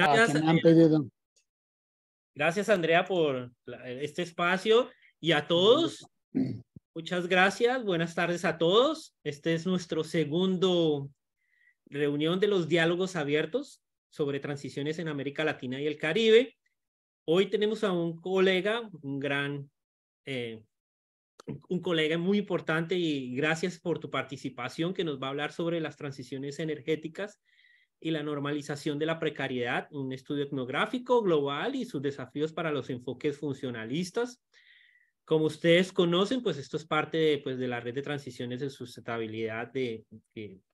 Ah, gracias. gracias, Andrea, por este espacio y a todos. Muchas gracias. Buenas tardes a todos. Este es nuestro segundo reunión de los diálogos abiertos sobre transiciones en América Latina y el Caribe. Hoy tenemos a un colega, un gran, eh, un colega muy importante y gracias por tu participación que nos va a hablar sobre las transiciones energéticas y la normalización de la precariedad, un estudio etnográfico global y sus desafíos para los enfoques funcionalistas. Como ustedes conocen, pues esto es parte de, pues, de la red de transiciones de sustentabilidad de,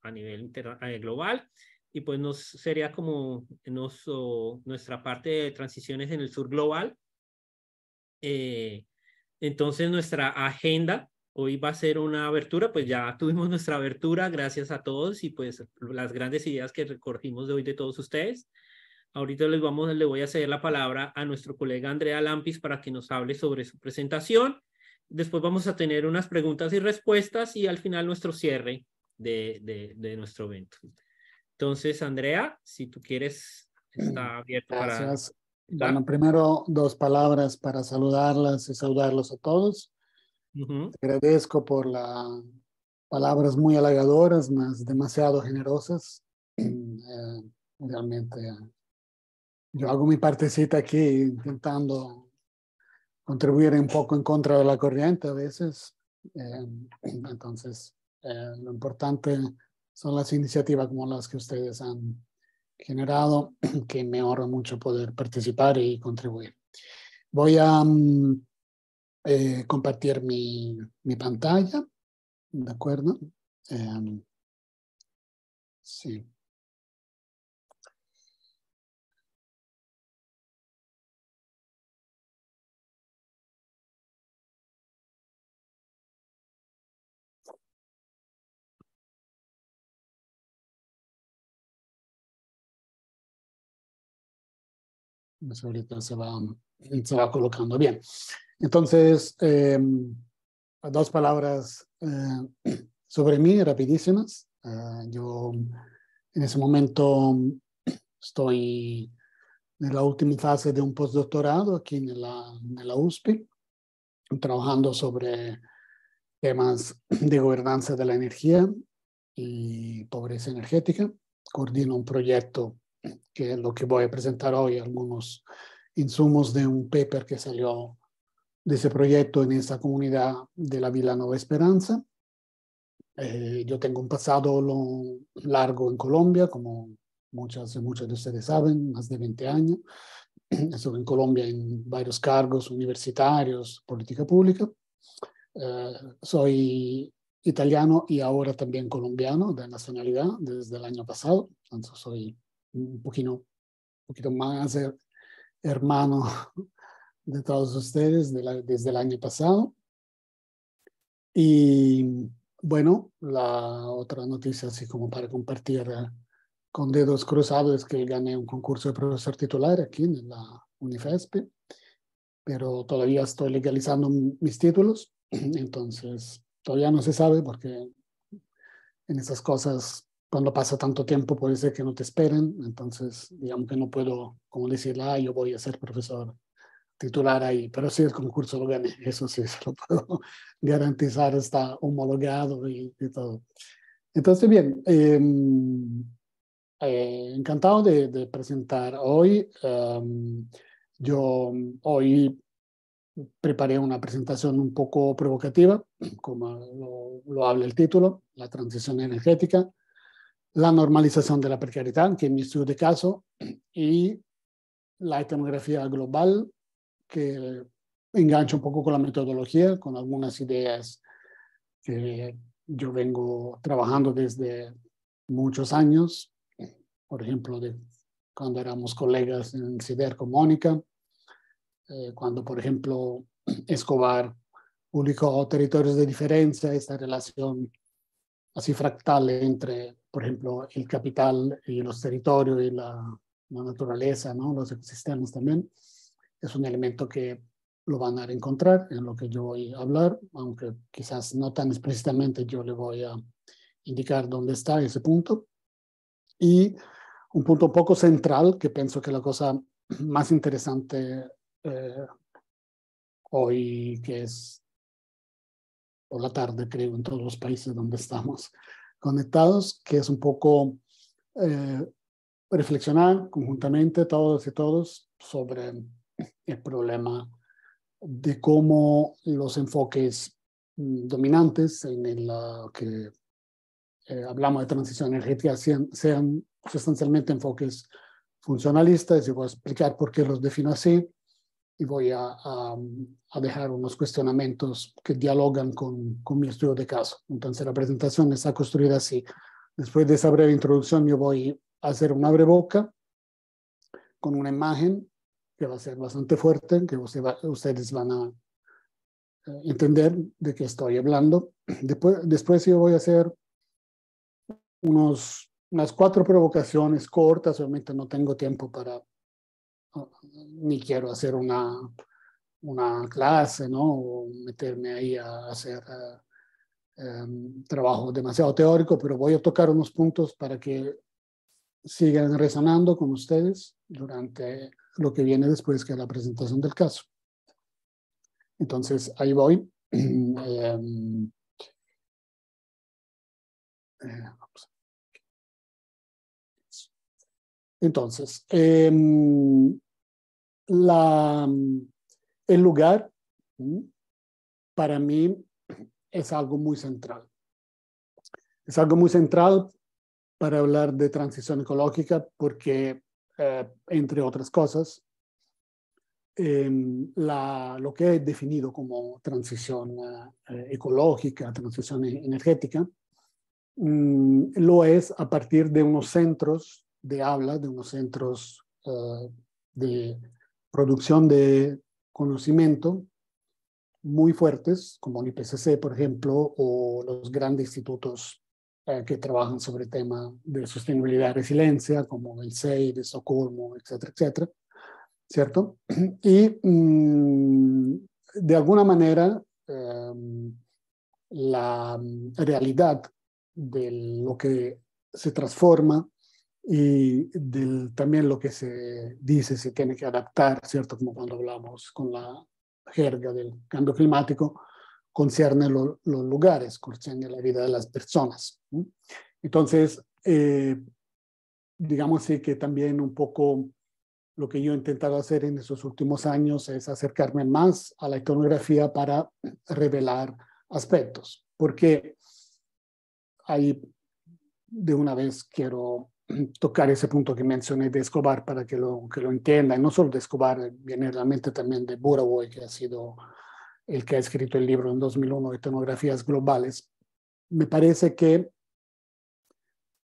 a nivel eh, global y pues nos sería como nuestra parte de transiciones en el sur global. Eh, entonces nuestra agenda Hoy va a ser una abertura, pues ya tuvimos nuestra abertura, gracias a todos y pues las grandes ideas que recogimos de hoy de todos ustedes. Ahorita les vamos, le voy a ceder la palabra a nuestro colega Andrea Lampis para que nos hable sobre su presentación. Después vamos a tener unas preguntas y respuestas y al final nuestro cierre de, nuestro evento. Entonces, Andrea, si tú quieres, está abierto Gracias. para... Bueno, primero dos palabras para saludarlas y saludarlos a todos agradezco por las palabras muy halagadoras, más demasiado generosas. Eh, realmente yo hago mi partecita aquí intentando contribuir un poco en contra de la corriente a veces. Eh, entonces, eh, lo importante son las iniciativas como las que ustedes han generado, que me honra mucho poder participar y contribuir. Voy a mm, eh, compartir mi, mi, pantalla, ¿de acuerdo? Em, sí. Pues ahorita se va, se va colocando bien. Entonces, em, dos palabras eh, sobre mí, rapidísimas. Ah, yo en ese momento estoy en la última fase de un postdoctorado aquí en la, en la USP, trabajando sobre temas de gobernanza de la energía y pobreza energética. Coordino un proyecto que es lo que voy a presentar hoy, algunos insumos de un paper que salió de ese proyecto en esa comunidad de la Villa Nueva Esperanza. Eh, yo tengo un pasado largo en Colombia, como muchas, muchos de ustedes saben, más de 20 años. Estuve en Colombia en varios cargos universitarios, política pública. Eh, soy italiano y ahora también colombiano de nacionalidad desde el año pasado. soy un poquito, un poquito más hermano de todos ustedes desde el año pasado. Y bueno, la otra noticia, así como para compartir eh, con dedos cruzados, es que gané un concurso de profesor titular aquí en la Unifesp, pero todavía estoy legalizando mis títulos, entonces todavía no se sabe porque en esas cosas cuando pasa tanto tiempo puede ser que no te esperen, entonces digamos que no puedo como decir, ah, yo voy a ser profesor titular ahí, pero si el concurso lo gané, eso sí, se lo puedo garantizar, está homologado y, todo. Entonces, bien, em, eh, encantado de, presentar hoy. Em, yo hoy preparé una presentación un poco provocativa, como lo, lo, habla el título, la transición energética, la normalización de la precariedad, que es mi estudio de caso, y la etnografía global que engancha un poco con la metodología, con algunas ideas que yo vengo trabajando desde muchos años, eh, por ejemplo, de cuando éramos colegas en CIDER con Mónica, eh, cuando, por ejemplo, Escobar publicó Territorios de Diferencia, esta relación así fractal entre, por ejemplo, el capital y los territorios y la, la naturaleza, ¿no? los ecosistemas también es un elemento que lo van a encontrar en lo que yo voy a hablar, aunque quizás no tan explícitamente yo le voy a indicar dónde está ese punto. Y un punto un poco central, que pienso que la cosa más interesante eh, hoy, que es por la tarde, creo, en todos los países donde estamos conectados, que es un poco eh, reflexionar conjuntamente todos y todos sobre el problema de cómo los enfoques mm, dominantes en el ah, que eh, hablamos de transición energética sean, sustancialmente enfoques funcionalistas y voy a explicar por qué los defino así y voy a, dejar unos cuestionamientos que dialogan con, con, mi estudio de caso. Entonces la presentación está construida así. Después de esa breve introducción yo voy a hacer una breve boca con una imagen que va a ser bastante fuerte, que ustedes van a eh, entender de qué estoy hablando. Después, después yo voy a hacer unos, unas cuatro provocaciones cortas, obviamente no tengo tiempo para, ni quiero hacer una, una clase, ¿no? O meterme ahí a hacer eh, em, trabajo demasiado teórico, pero voy a tocar unos puntos para que sigan resonando con ustedes durante lo que viene después, que la presentación del caso. Entonces, ahí voy. Eh, eh, entonces, em, la, el lugar para mí es algo muy central. Es algo muy central para hablar de transición ecológica porque eh, entre otras cosas, em, lo que he definido como transición eh, ecológica, transición e-, energética, mm, lo es a partir de unos centros de habla, de unos centros eh, de producción de conocimiento muy fuertes, como el IPCC, por ejemplo, o los grandes institutos eh, que trabajan sobre tema de sostenibilidad y resiliencia, como el SEI de Estocolmo, etcétera, etcétera, ¿cierto? Y mm, de alguna manera, em, la realidad de lo que se transforma y del, también lo que se dice se tiene que adaptar, ¿cierto? Como cuando hablamos con la jerga del cambio climático, concierne los lugares, concierne la vida de las personas. Entonces, eh, digamos así que también un poco lo que yo he intentado hacer en esos últimos años es acercarme más a la iconografía para revelar aspectos, porque ahí de una vez quiero tocar ese punto que mencioné de Escobar para que lo, que lo Y no solo de Escobar, viene realmente también de Buraboy, que ha sido el que ha escrito el libro en 2001 de Etnografías Globales, me parece que,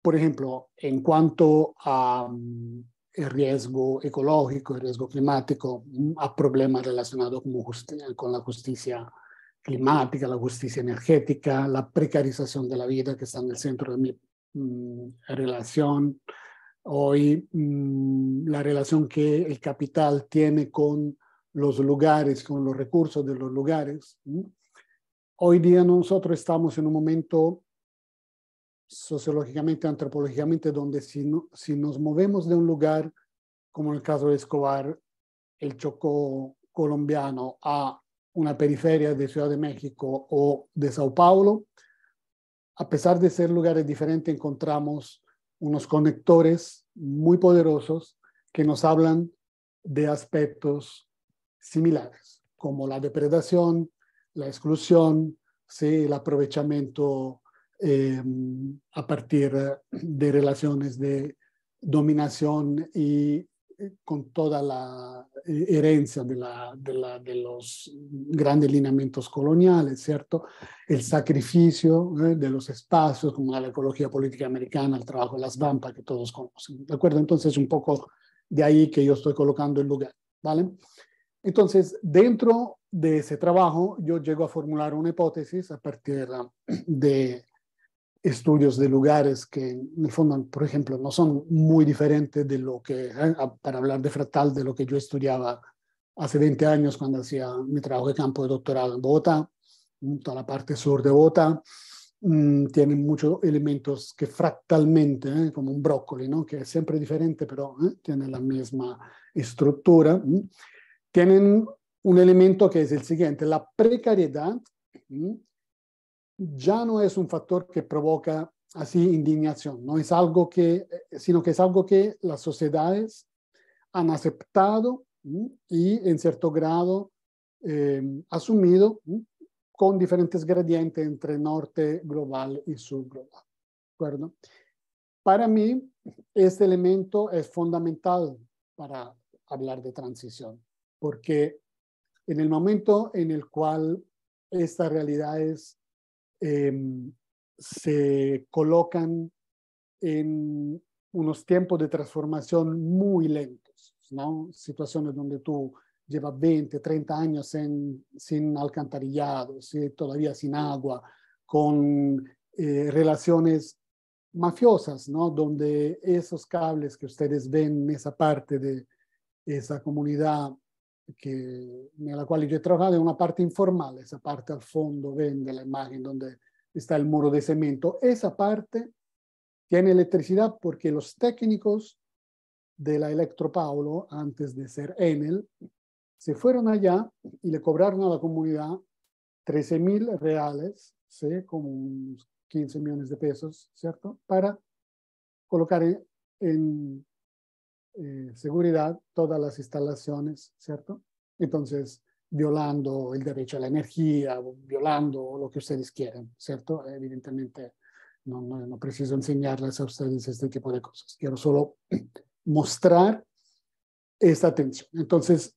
por ejemplo, en cuanto a mm, el riesgo ecológico, el riesgo climático, mm, a problemas relacionados con, la justicia climática, la justicia energética, la precarización de la vida que está en el centro de mi mm, relación. Hoy la relación que el capital tiene con los lugares, con los recursos de los lugares. Hoy día nosotros estamos en un momento sociológicamente, antropológicamente, donde si, si nos movemos de un lugar, como en el caso de Escobar, el Chocó colombiano, a una periferia de Ciudad de México o de Sao Paulo, a pesar de ser lugares diferentes, encontramos unos conectores muy poderosos que nos hablan de aspectos similares, como la depredación, la exclusión, ¿sí? el aprovechamiento em, a partir de relaciones de dominación y eh, con toda la eh, herencia de, la, de, los grandes lineamientos coloniales, ¿cierto? El sacrificio ¿eh? de los espacios, como la ecología política americana, el trabajo de las vampas que todos conocen, ¿de acuerdo? Entonces, un poco de ahí que yo estoy colocando el lugar, ¿vale? Entonces, dentro de ese trabajo, yo llego a formular una hipótesis a partir de estudios de lugares que en el fondo, por ejemplo, no son muy diferentes de lo que, para hablar de fractal, de lo que yo estudiaba hace 20 años cuando hacía mi trabajo de campo de doctorado en Bogotá, toda la parte sur de Bogotá, mm, tienen muchos elementos que fractalmente, ¿eh? como un brócoli, ¿no? que es siempre diferente, pero ¿eh? tiene la misma estructura tienen un elemento que es el siguiente, la precariedad ya no es un factor que provoca así indignación, no es algo que, eh, sino que es algo que las sociedades han aceptado y en cierto grado eh, asumido con diferentes gradientes entre norte global y sur global. Para mí, este elemento es fundamental para hablar de transición porque en el momento en el cual estas realidades em, se colocan en unos tiempos de transformación muy lentos, situaciones donde tú llevas 20, 30 años sin alcantarillado, eh, todavía sin agua, con eh, relaciones mafiosas, donde esos cables que ustedes ven en esa parte de esa comunidad la cual yo he trabajado en una parte informal, esa parte al fondo de la imagen donde está el muro de cemento. Esa parte tiene electricidad porque los técnicos de la Electropaulo, antes de ser Enel, se fueron allá y le cobraron a la comunidad 13 mil reales, como unos 15 millones de pesos, ¿cierto? Para colocar en eh, seguridad todas las instalaciones, ¿cierto? Entonces, violando el derecho a la energía, violando lo que ustedes quieren, ¿cierto? Evidentemente, no, no, no preciso enseñarles a ustedes este tipo de cosas. Quiero solo mostrar esta atención Entonces,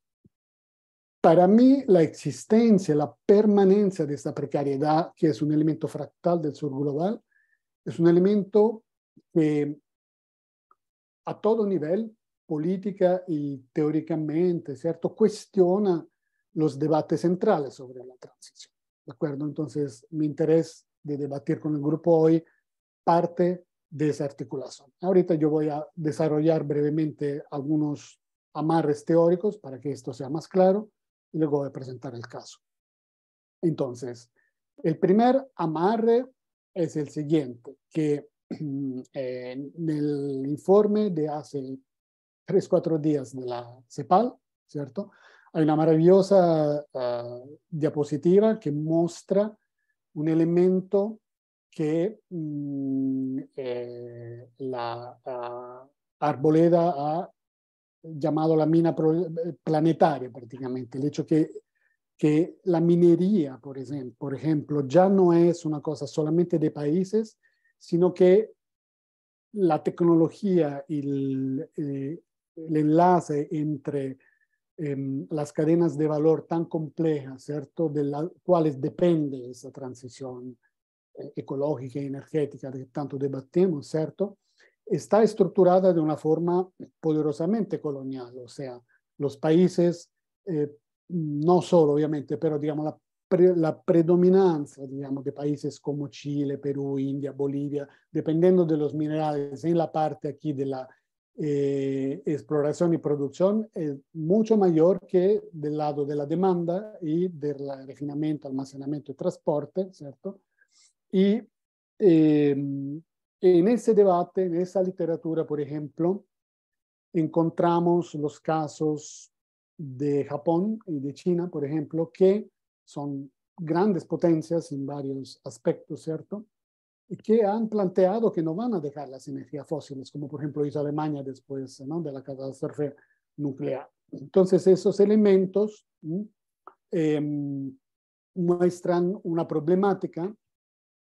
para mí, la existencia, la permanencia de esta precariedad, que es un elemento fractal del sur global, es un elemento que a todo nivel política y teóricamente, ¿cierto? Cuestiona los debates centrales sobre la transición. ¿De acuerdo? Entonces, mi interés de debatir con el grupo hoy parte de esa articulación. Ahorita yo voy a desarrollar brevemente algunos amarres teóricos para que esto sea más claro y luego voy a presentar el caso. Entonces, el primer amarre es el siguiente, que eh, en el informe de hace tres, cuatro días de la CEPAL, ¿cierto? Hay una maravillosa ah, diapositiva que muestra un elemento que mm, eh, la ah, arboleda ha llamado la mina planetaria prácticamente, el hecho que, que la minería, por ejemplo, por ejemplo, ya no es una cosa solamente de países, sino que la tecnología y el, eh, el enlace entre em, las cadenas de valor tan complejas, ¿cierto? De las cuales depende esa transición eh, ecológica y energética de que tanto debatimos, ¿cierto? Está estructurada de una forma poderosamente colonial, o sea, los países, eh, no solo obviamente, pero digamos la, la predominancia digamos, de países como Chile, Perú, India, Bolivia, dependiendo de los minerales en la parte aquí de la eh, exploración y producción es mucho mayor que del lado de la demanda y del refinamiento, almacenamiento y transporte, ¿cierto? Y em, en ese debate, en esa literatura, por ejemplo, encontramos los casos de Japón y de China, por ejemplo, que son grandes potencias en varios aspectos, ¿cierto? que han planteado que no van a dejar las energías fósiles, como por ejemplo hizo Alemania después de la catástrofe nuclear. Entonces, esos elementos em, muestran una problemática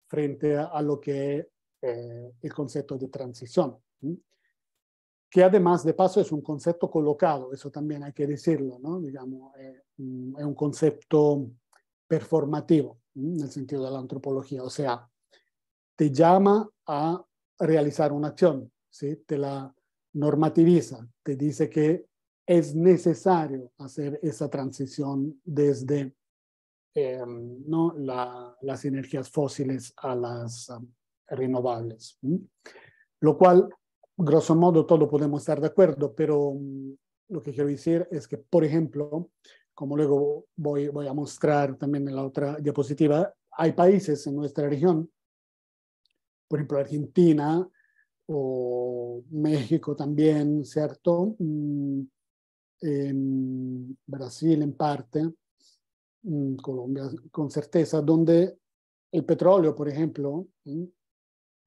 frente a, lo que es eh, el concepto de transición, que además de paso es un concepto colocado, eso también hay que decirlo, ¿no? digamos, eh, es un concepto performativo en el sentido de la antropología, o sea, te llama a realizar una acción, ¿sí? te la normativiza, te dice que es necesario hacer esa transición desde em, ¿no? las energías fósiles a las um, renovables. Lo cual, grosso modo, todo podemos estar de acuerdo, pero um, lo que quiero decir es que, por ejemplo, como luego voy, voy a mostrar también en la otra diapositiva, hay países en nuestra región por ejemplo, Argentina o México también, ¿cierto? Mm, Brasil en parte, mm, Colombia con certeza, donde el petróleo, por ejemplo, mm,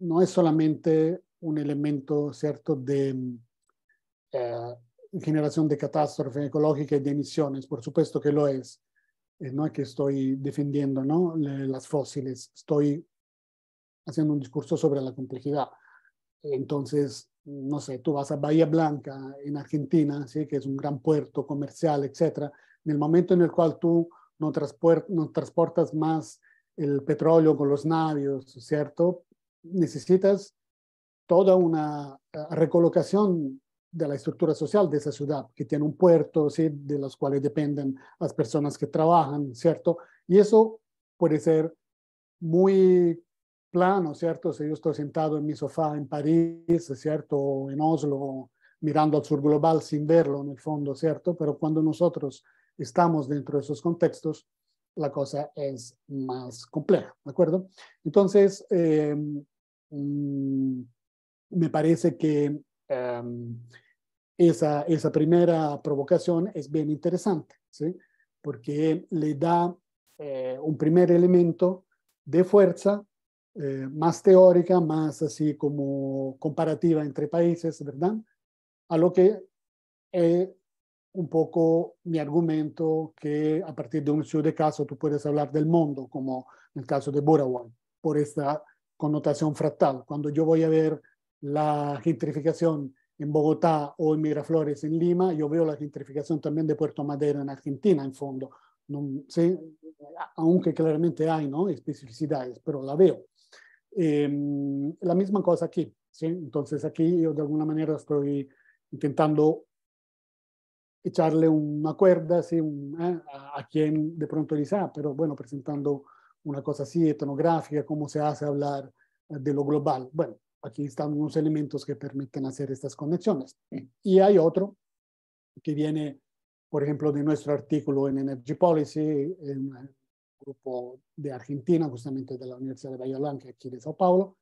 no es solamente un elemento, ¿cierto?, de eh, generación de catástrofe ecológica y de emisiones, por supuesto que lo es. Eh, no es que estoy defendiendo ¿no? las fósiles, estoy haciendo un discurso sobre la complejidad. Entonces, no sé, tú vas a Bahía Blanca en Argentina, ¿sí? que es un gran puerto comercial, etcétera. En el momento en el cual tú no, no transportas más el petróleo con los navios, ¿cierto? Necesitas toda una eh, recolocación de la estructura social de esa ciudad, que tiene un puerto, ¿sí? de los cuales dependen las personas que trabajan, ¿cierto? Y eso puede ser muy plano, ¿cierto? Si yo estoy sentado en mi sofá en París, ¿cierto? En Oslo, mirando al sur global sin verlo en el fondo, ¿cierto? Pero cuando nosotros estamos dentro de esos contextos, la cosa es más compleja, ¿de acuerdo? Entonces, em, mm, me parece que em, esa, esa primera provocación es bien interesante, ¿sí? Porque le da eh, un primer elemento de fuerza eh, más teórica, más así como comparativa entre países, ¿verdad? A lo que es un poco mi argumento que a partir de un estudio de caso tú puedes hablar del mundo, como en el caso de Burawan, por esta connotación fractal. Cuando yo voy a ver la gentrificación en Bogotá o en Miraflores en Lima, yo veo la gentrificación también de Puerto Madero en Argentina, en fondo. aunque claramente hay ¿no? especificidades, pero la veo. Em, la misma cosa aquí, ¿sí? Entonces aquí yo de alguna manera estoy intentando echarle una cuerda ¿sí? Eh, a, quien de pronto dice, ah, pero bueno, presentando una cosa así, etnográfica, cómo se hace hablar eh, de lo global. Bueno, aquí están unos elementos que permiten hacer estas conexiones. Y hay otro que viene, por ejemplo, de nuestro artículo en Energy Policy, en, grupo de Argentina, justamente de la Universidad de Bahía Blanca, aquí de Sao Paulo,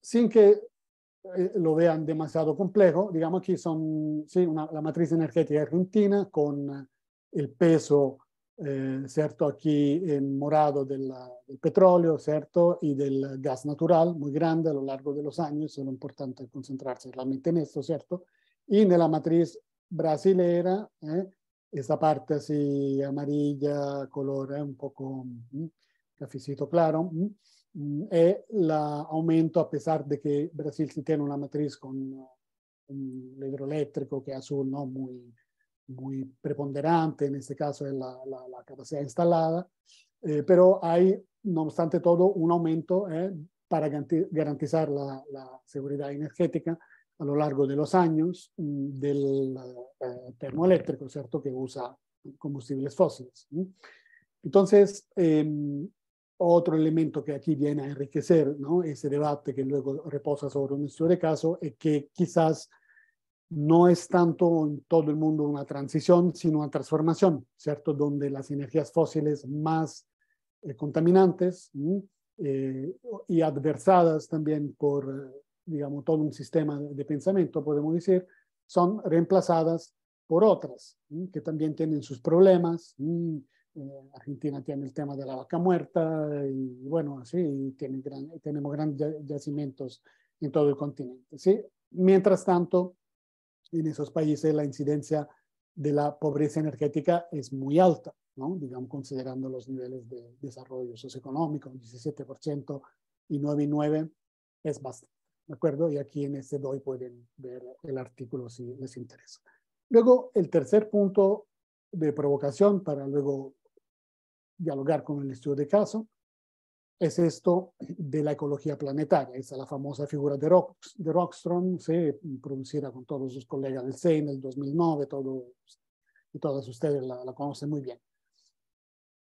sin que eh, lo vean demasiado complejo, digamos que son la matriz energética argentina con eh, el peso, eh, ¿cierto? Aquí en morado del, del, petróleo, ¿cierto? Y del gas natural, muy grande a lo largo de los años, es lo importante concentrarse realmente en esto, ¿cierto? Y de la matriz brasilera, ¿eh? esa parte así amarilla, color eh, un poco mm, cafecito claro, es mm, mm, el eh, aumento, a pesar de que Brasil si tiene una matriz con uh, un hidroeléctrico que es azul, ¿no? Muy, muy preponderante, en este caso es la, la, capacidad instalada, eh, pero hay, no obstante todo, un aumento para garantizar la seguridad energética a lo largo de los años mm, del eh, termoeléctrico, ¿cierto? Que usa combustibles fósiles. Entonces, em, otro elemento que aquí viene a enriquecer ¿no? ese debate que luego reposa sobre un estudio de caso es que quizás no es tanto en todo el mundo una transición, sino una transformación, ¿cierto? Donde las energías fósiles más eh, contaminantes eh, y adversadas también por digamos, todo un sistema de pensamiento, podemos decir, son reemplazadas por otras, que también tienen sus problemas. Eh, Argentina tiene el tema de la vaca muerta y bueno, así tenemos grandes yacimientos en todo el continente. ¿sí? Mientras tanto, en esos países la incidencia de la pobreza energética es muy alta, ¿no? digamos, considerando los niveles de desarrollo socioeconómico, 17% y 9,9% es bastante ¿de acuerdo? Y aquí en este DOI pueden ver el artículo si les interesa. Luego, el tercer punto de provocación para luego dialogar con el estudio de caso es esto de la ecología planetaria. Esa es la famosa figura de, Rock, de Rockstrom, ¿sí? producida con todos sus colegas del CEI en el 2009, todos, y todas ustedes la, conocen muy bien.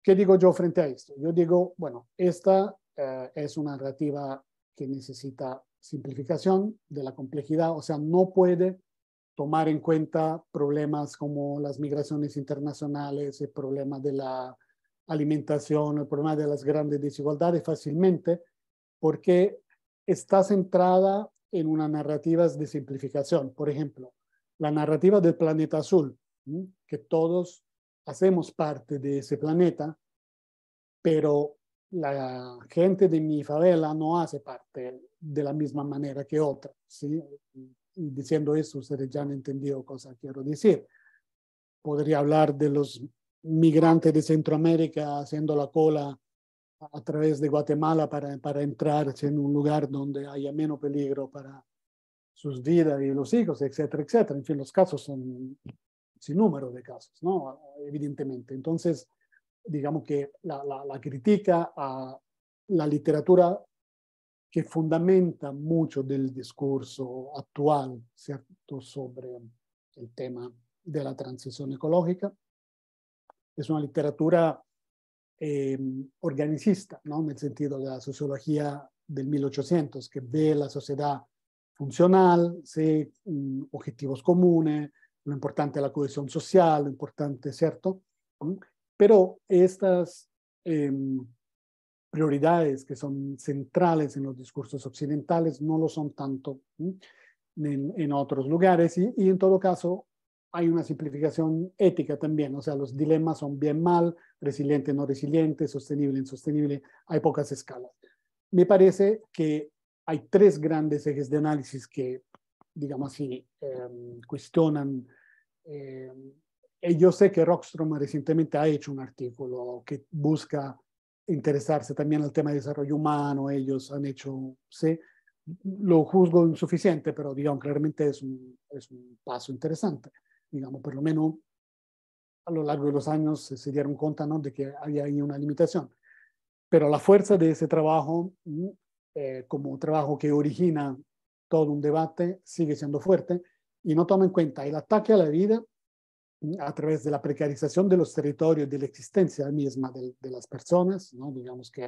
¿Qué digo yo frente a esto? Yo digo, bueno, esta eh, es una narrativa que necesita simplificación de la complejidad, o sea, no puede tomar en cuenta problemas como las migraciones internacionales, el problema de la alimentación, el problema de las grandes desigualdades fácilmente, porque está centrada en una narrativa de simplificación. Por ejemplo, la narrativa del planeta azul, que todos hacemos parte de ese planeta, pero la gente de mi favela no hace parte de la misma manera que otra. ¿sí? Diciendo eso, ustedes ya han entendido cosa quiero decir. Podría hablar de los migrantes de Centroamérica haciendo la cola a través de Guatemala para, para entrar en un lugar donde haya menos peligro para sus vidas y los hijos, etcétera, etcétera. En fin, los casos son sin número de casos, ¿no? Evidentemente. Entonces, digamos que la, la, a la literatura que fundamenta mucho del discurso actual sobre el tema de la transición ecológica es una literatura eh, organicista, ¿no? sentido de la sociología del 1800, que ve la sociedad funcional, se mm, objetivos comunes, lo importante es la cohesión social, lo importante, cierto ¿Mm? Pero estas em, prioridades que son centrales en los discursos occidentales no lo son tanto en, otros lugares y, en todo caso hay una simplificación ética también, o sea, los dilemas son bien mal, resiliente, no resiliente, sostenible, insostenible, hay pocas escalas. Me parece que hay tres grandes ejes de análisis que, digamos así, em, cuestionan em, eh, yo sé que Rockstrom recientemente ha hecho un artículo que busca interesarse también al tema de desarrollo humano, ellos han hecho, sé, lo juzgo insuficiente, pero digamos, claramente es un, es un paso interesante, digamos, por lo menos a lo largo de los años se dieron cuenta ¿no? de que había ahí una limitación. Pero la fuerza de ese trabajo, mm, eh, como trabajo que origina todo un debate, sigue siendo fuerte y no toma en cuenta el ataque a la vida a través de la precarización de los territorios, de la existencia misma de, las personas, ¿no? digamos que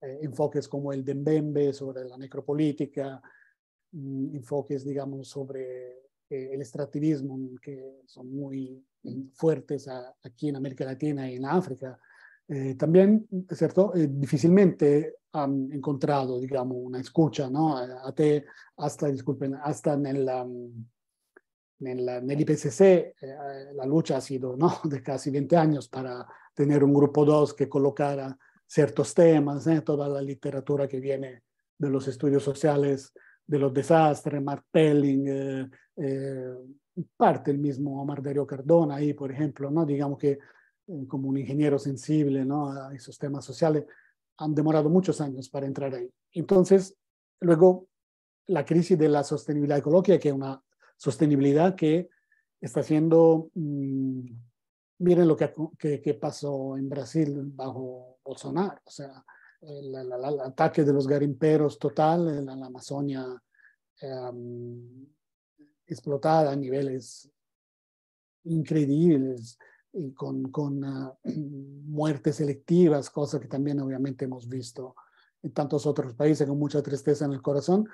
eh, enfoques como el de Mbembe sobre la necropolítica, mm, enfoques, digamos, sobre eh, el extractivismo que son muy eh, mm. fuertes aquí en América Latina y en África, eh, también, ¿cierto? difícilmente han encontrado, digamos, una escucha, ¿no? A, te, hasta, disculpen, hasta en el en el IPCC eh, la lucha ha sido ¿no? de casi 20 años para tener un grupo 2 que colocara ciertos temas, ¿eh? toda la literatura que viene de los estudios sociales de los desastres, Mark Pelling, eh, parte el mismo Marderio Cardona ahí, por ejemplo, ¿no? digamos que como un ingeniero sensible ¿no? a esos temas sociales, han demorado muchos años para entrar ahí. Entonces, luego la crisis de la sostenibilidad ecológica, que es una sostenibilidad que está haciendo mm, miren lo que, que, pasó en Brasil bajo Bolsonaro, o sea, el, ataque de los garimperos total en la, Amazonia em, explotada a niveles increíbles y con, con ah, muertes selectivas, cosa que también obviamente hemos visto en tantos otros países con mucha tristeza en el corazón,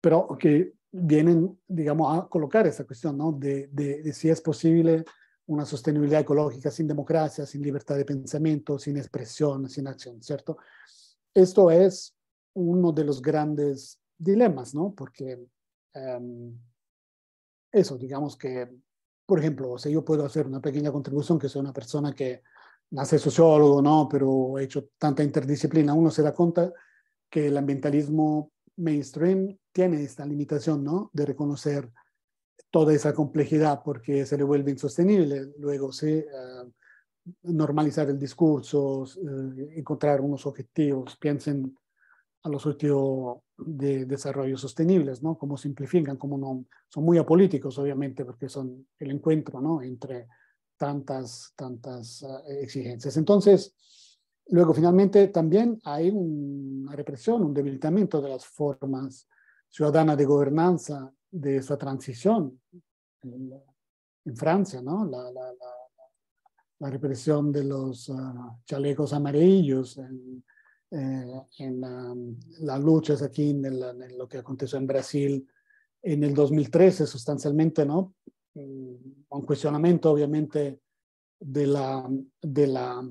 pero que vienen, digamos, a colocar esa cuestión, ¿no? De, de, si es posible una sostenibilidad ecológica sin democracia, sin libertad de pensamiento, sin expresión, sin acción, ¿cierto? Esto es uno de los grandes dilemas, ¿no? Porque em, eso, digamos que, por ejemplo, o sea, yo puedo hacer una pequeña contribución, que soy una persona que nace sociólogo, ¿no? Pero he hecho tanta interdisciplina, uno se da cuenta que el ambientalismo mainstream tiene esta limitación, ¿no? De reconocer toda esa complejidad porque se le vuelve insostenible luego, ¿sí? Eh, normalizar el discurso, eh, encontrar unos objetivos, piensen a los objetivos de desarrollo sostenibles, ¿no? Cómo simplifican, cómo no, son muy apolíticos obviamente porque son el encuentro, ¿no? Entre tantas, tantas eh, exigencias. Entonces, luego finalmente también hay una represión, un debilitamiento de las formas ciudadana de gobernanza de esa transición en, Francia, ¿no? La, represión de los ah, chalecos amarillos, en, eh, las luchas aquí, en, lo que aconteció en Brasil en el 2013, sustancialmente, ¿no? Un mm, cuestionamiento, obviamente, de la, de la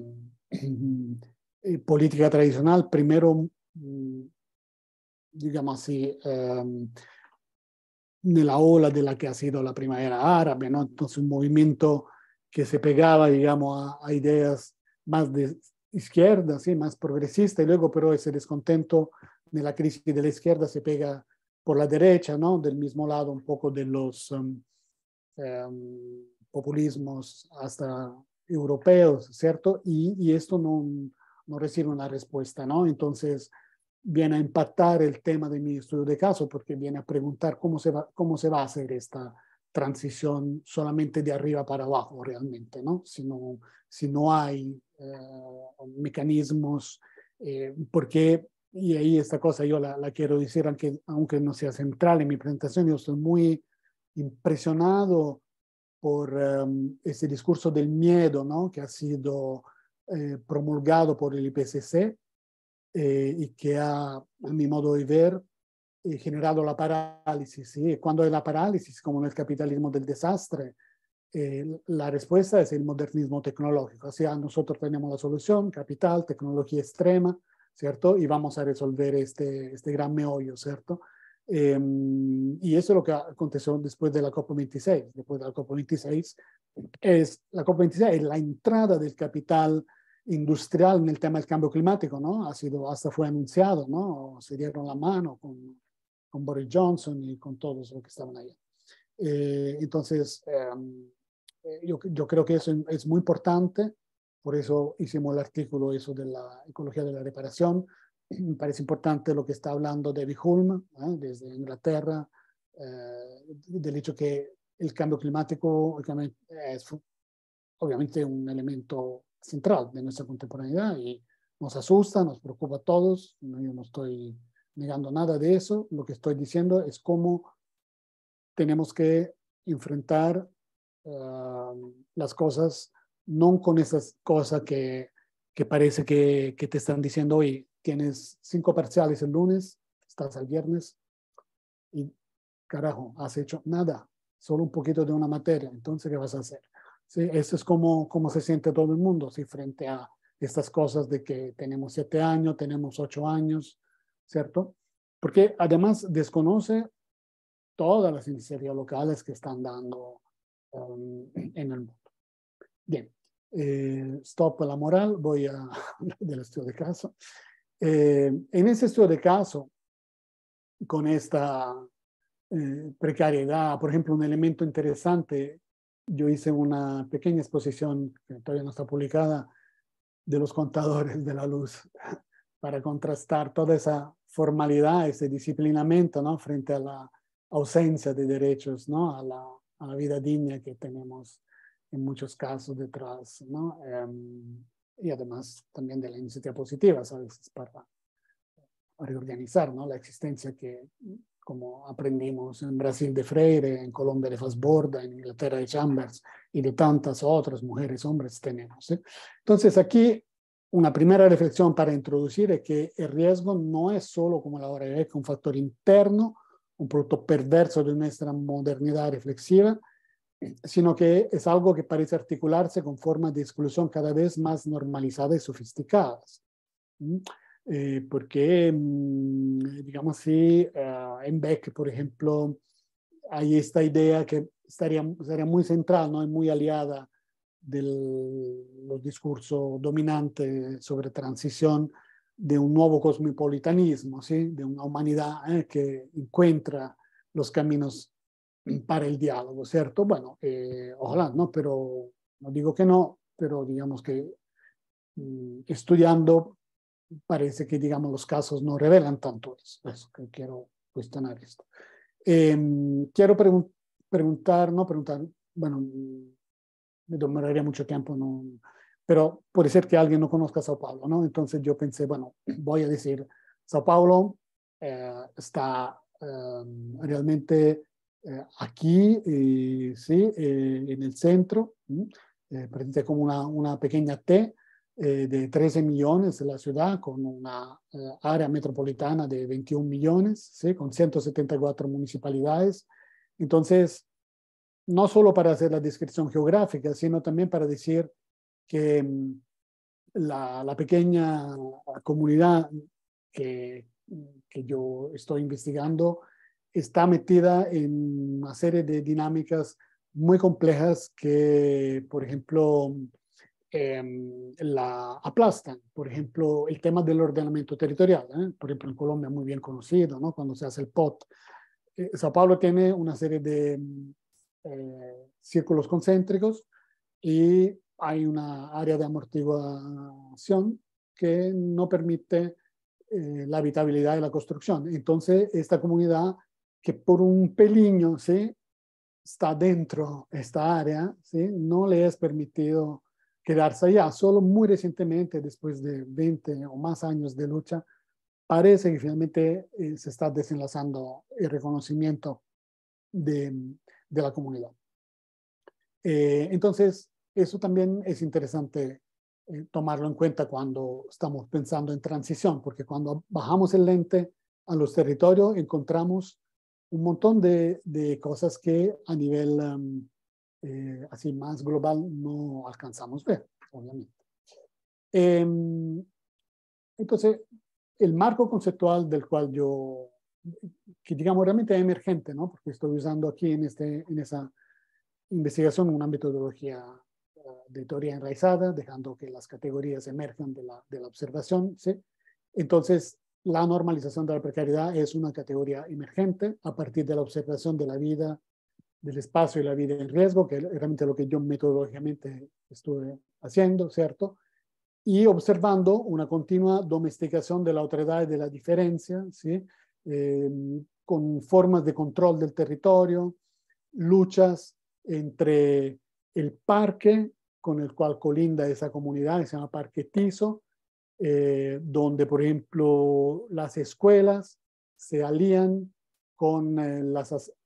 eh, política tradicional, primero mm, digamos así, eh, la ola de la que ha sido la primavera árabe, ¿no? Entonces un movimiento que se pegaba, digamos, a, ideas más de izquierda, ¿sí? más progresista, y luego, pero ese descontento de la crisis de la izquierda se pega por la derecha, ¿no? Del mismo lado un poco de los em, em, populismos hasta europeos, ¿cierto? Y, y esto no, no, recibe una respuesta, ¿no? Entonces, viene a impactar el tema de mi estudio de caso porque viene a preguntar cómo se va, cómo se va a hacer esta transición solamente de arriba para abajo realmente, ¿no? Si no, si no hay eh, mecanismos, eh, porque, y ahí esta cosa yo la, quiero decir, aunque, aunque no sea central en mi presentación, yo estoy muy impresionado por um, ese discurso del miedo, ¿no? Que ha sido eh, promulgado por el IPCC, eh, y que ha, a mi modo de ver, eh, generado la parálisis. ¿sí? Cuando hay la parálisis, como en el capitalismo del desastre, eh, la respuesta es el modernismo tecnológico. O sea, nosotros tenemos la solución, capital, tecnología extrema, ¿cierto? Y vamos a resolver este, este gran meollo, ¿cierto? Em, y eso es lo que aconteció después de la COP26. Después de la COP26, es, la COP26 es la entrada del capital industrial en el tema del cambio climático, ¿no? Ha sido, hasta fue anunciado, ¿no? Se dieron la mano con, con Boris Johnson y con todos los que estaban ahí eh, entonces, em, eh, yo, creo que eso es muy importante, por eso hicimos el artículo eso de la ecología de la reparación. Me parece importante lo que está hablando David Hulme ¿eh? desde Inglaterra, del hecho que el cambio climático es obviamente un elemento central de nuestra contemporaneidad y nos asusta, nos preocupa a todos, yo no estoy negando nada de eso, lo que estoy diciendo es cómo tenemos que enfrentar um, las cosas, no con esas cosas que, que parece que, te están diciendo hoy, tienes cinco parciales el lunes, estás el viernes y carajo, has hecho nada, solo un poquito de una materia, entonces ¿qué vas a hacer? ¿sí? Eso es como, como se siente todo el mundo, ¿sí? Frente a estas cosas de que tenemos siete años, tenemos ocho años, ¿cierto? Porque además desconoce todas las iniciativas locales que están dando um, en el mundo. Bien, eh, stop la moral, voy a del estudio de caso. Eh, en ese estudio de caso, con esta eh, precariedad, por ejemplo, un elemento interesante yo hice una pequeña exposición, que todavía no está publicada, de los contadores de la luz, para contrastar toda esa formalidad, ese disciplinamiento ¿no? frente a la ausencia de derechos, ¿no? a, la, vida digna que tenemos en muchos casos detrás. ¿no? Em, y además también de la iniciativa positiva, a veces para reorganizar ¿no? la existencia que como aprendimos en Brasil de Freire, en Colombia de Fasborda, en Inglaterra de Chambers y de tantas otras mujeres, hombres tenemos. Entonces aquí una primera reflexión para introducir es que el riesgo no es solo, como la hora es, un factor interno, un producto perverso de nuestra modernidad reflexiva, eh, sino que es algo que parece articularse con formas de exclusión cada vez más normalizadas y sofisticadas. Eh, porque, mm, digamos así, ah, en Beck, por ejemplo, hay esta idea que estaría, sería muy central ¿no? y muy aliada de los discursos dominantes sobre transición de un nuevo cosmopolitanismo, ¿sí? de una humanidad eh, que encuentra los caminos para el diálogo, ¿cierto? Bueno, eh, ojalá, ¿no? Pero no digo que no, pero digamos que mm, estudiando parece que, digamos, los casos no revelan tanto eso, que quiero cuestionar esto. Em, quiero preguntar, no preguntar, bueno, me demoraría mucho tiempo, no, pero puede ser que alguien no conozca Sao Paulo, ¿no? Entonces yo pensé, bueno, voy a decir, Sao Paulo eh, está em, realmente eh, aquí, eh, sí, en el centro, presente como una, una pequeña T, eh, de 13 millones de la ciudad, con una eh, área metropolitana de 21 millones, con 174 municipalidades. Entonces, no solo para hacer la descripción geográfica, sino también para decir que mm, la, pequeña comunidad que, que, yo estoy investigando está metida en una serie de dinámicas muy complejas que, por ejemplo, Em, la aplastan. Por ejemplo, el tema del ordenamiento territorial, ¿eh? por ejemplo, en Colombia muy bien conocido, ¿no? cuando se hace el POT. Eh, Sao Paulo tiene una serie de eh, círculos concéntricos y hay una área de amortiguación que no permite eh, la habitabilidad de la construcción. Entonces, esta comunidad que por un peliño, ¿sí? está dentro esta área, ¿sí? no le es permitido quedarse allá. Solo muy recientemente, después de 20 o más años de lucha, parece que finalmente eh, se está desenlazando el reconocimiento de, la comunidad. Eh, entonces, eso también es interesante eh, tomarlo en cuenta cuando estamos pensando en transición, porque cuando bajamos el lente a los territorios encontramos un montón de, cosas que a nivel eh, así más global no alcanzamos ver, obviamente. Em, entonces, el marco conceptual del cual yo, que digamos realmente es emergente, ¿no? porque estoy usando aquí en, este, en esa investigación una metodología eh, de teoría enraizada, dejando que las categorías emerjan de la, de la observación. Entonces, la normalización de la precariedad es una categoría emergente a partir de la observación de la vida del espacio y la vida en riesgo, que es realmente lo que yo metodológicamente estuve haciendo, ¿cierto? Y observando una continua domesticación de la autoridad y de la diferencia, ¿sí? Em, con formas de control del territorio, luchas entre el parque con el cual colinda esa comunidad, que se llama Parque Tiso, eh, donde, por ejemplo, las escuelas se alían con la eh,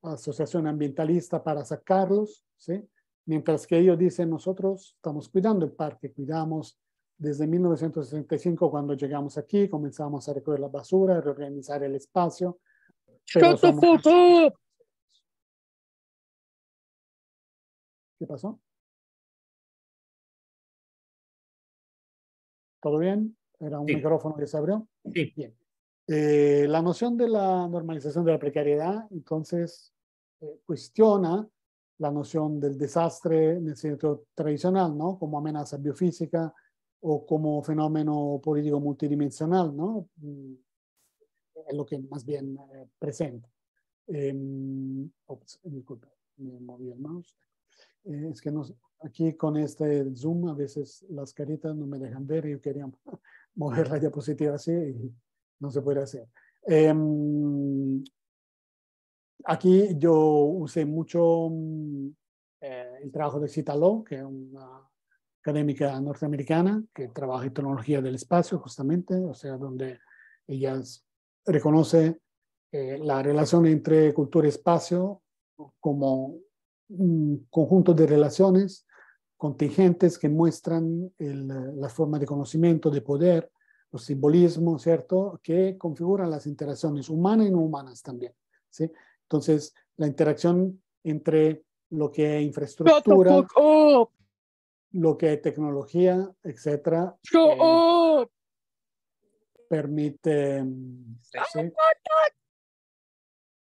las ambientalista para sacarlos, ¿sí? mientras que ellos dicen nosotros estamos cuidando el parque, cuidamos desde 1965 cuando llegamos aquí, comenzamos a recoger la basura, a reorganizar el espacio. ¿Qué pasó? ¿Todo bien? ¿Era un micrófono que se abrió? Sí. Bien. Eh, la noción de la normalización de la precariedad, entonces, eh, cuestiona la noción del desastre en el sentido tradicional, ¿no? Como amenaza biofísica o como fenómeno político multidimensional, ¿no? Mm, es lo que más bien eh, presenta. Em, Ops, disculpe, me moví el mouse. es que aquí con este zoom a veces las caritas no me dejan ver y yo quería mover la diapositiva así y no se puede hacer. Em, aquí yo usé mucho mm, eh, el trabajo de Citalo, que es una académica norteamericana que trabaja en tecnología del espacio, justamente, o sea, donde ella reconoce eh, la relación entre cultura y espacio como un conjunto de relaciones contingentes que muestran la forma de conocimiento, de poder, los simbolismos, ¿cierto?, que configuran las interacciones humanas y no humanas también. ¿sí? Entonces, la interacción entre lo que es infraestructura, lo que es tecnología, etcétera, eh, permite.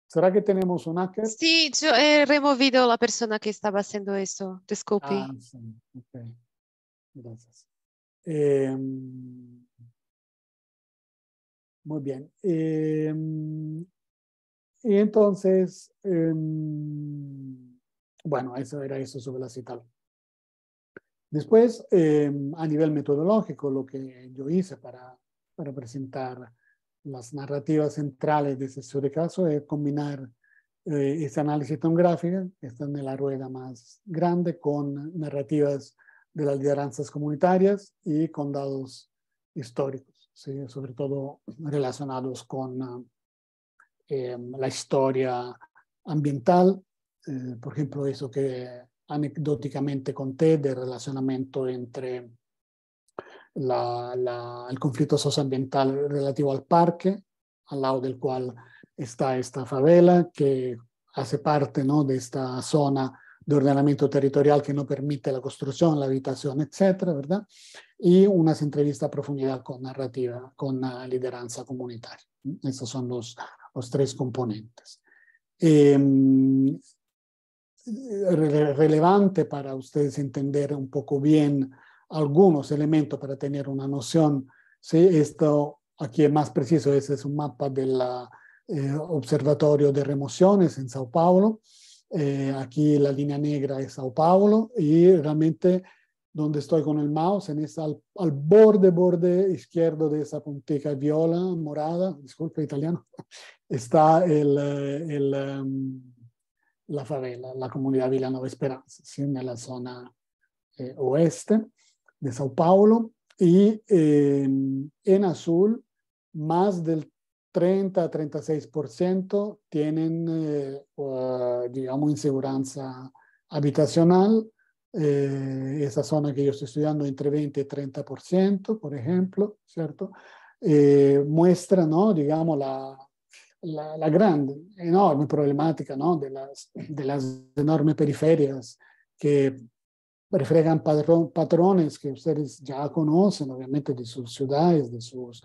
¿Será que tenemos un hacker? Sí, yo he removido a la persona que estaba haciendo eso. Disculpe. Ah, Gracias. Em, muy bien. Em, y entonces, em, bueno, eso era eso sobre la cita. Después, em, a nivel metodológico, lo que yo hice para, presentar las narrativas centrales de ese caso es combinar eh, este análisis tomográfico, que está en la rueda más grande, con narrativas de las lideranzas comunitarias y con datos históricos sobre todo relacionados con ah, em, la historia ambiental, eh, por ejemplo, eso que anecdóticamente conté del relacionamiento entre el conflicto socioambiental relativo al parque, al lado del cual está esta favela, que hace parte ¿no? de esta zona de ordenamiento territorial que no permite la construcción, la habitación, etcétera, ¿verdad? Y unas entrevistas a profundidad con narrativa, con la lideranza comunitaria. Estos son los, tres componentes. Em, relevante para ustedes entender un poco bien algunos elementos para tener una noción. ¿sí? Esto aquí es más preciso, ese es un mapa del eh, Observatorio de Remociones en Sao Paulo. Eh, aquí la línea negra es Sao Paulo y realmente donde estoy con el mouse, en esa, al, borde, borde izquierdo de esa punteca viola, morada, disculpe italiano, está el, eh, el, em, la favela, la comunidad Villanova Esperanza, en la zona eh, oeste de Sao Paulo. Y en azul, más del 30 a 36% tienen, eh, digamos, inseguranza habitacional. Eh, esa zona que yo estoy estudiando entre 20 y 30%, por ejemplo, ¿cierto? Eh, muestra, ¿no? Digamos, la, la, grande, enorme problemática, ¿no? De las, de las enormes periferias que reflejan patrones que ustedes ya conocen, obviamente, de sus ciudades, de sus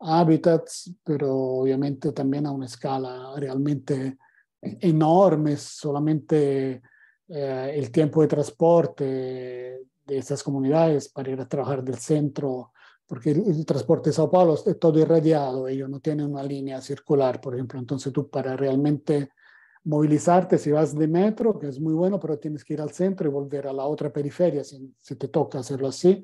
hábitats, pero obviamente también a una escala realmente enorme, solamente eh, el tiempo de transporte de esas comunidades para ir a trabajar del centro, porque el, transporte de Sao Paulo es todo irradiado, ellos no tienen una línea circular, por ejemplo, entonces tú para realmente movilizarte, si vas de metro, que es muy bueno, pero tienes que ir al centro y volver a la otra periferia, si te toca hacerlo así,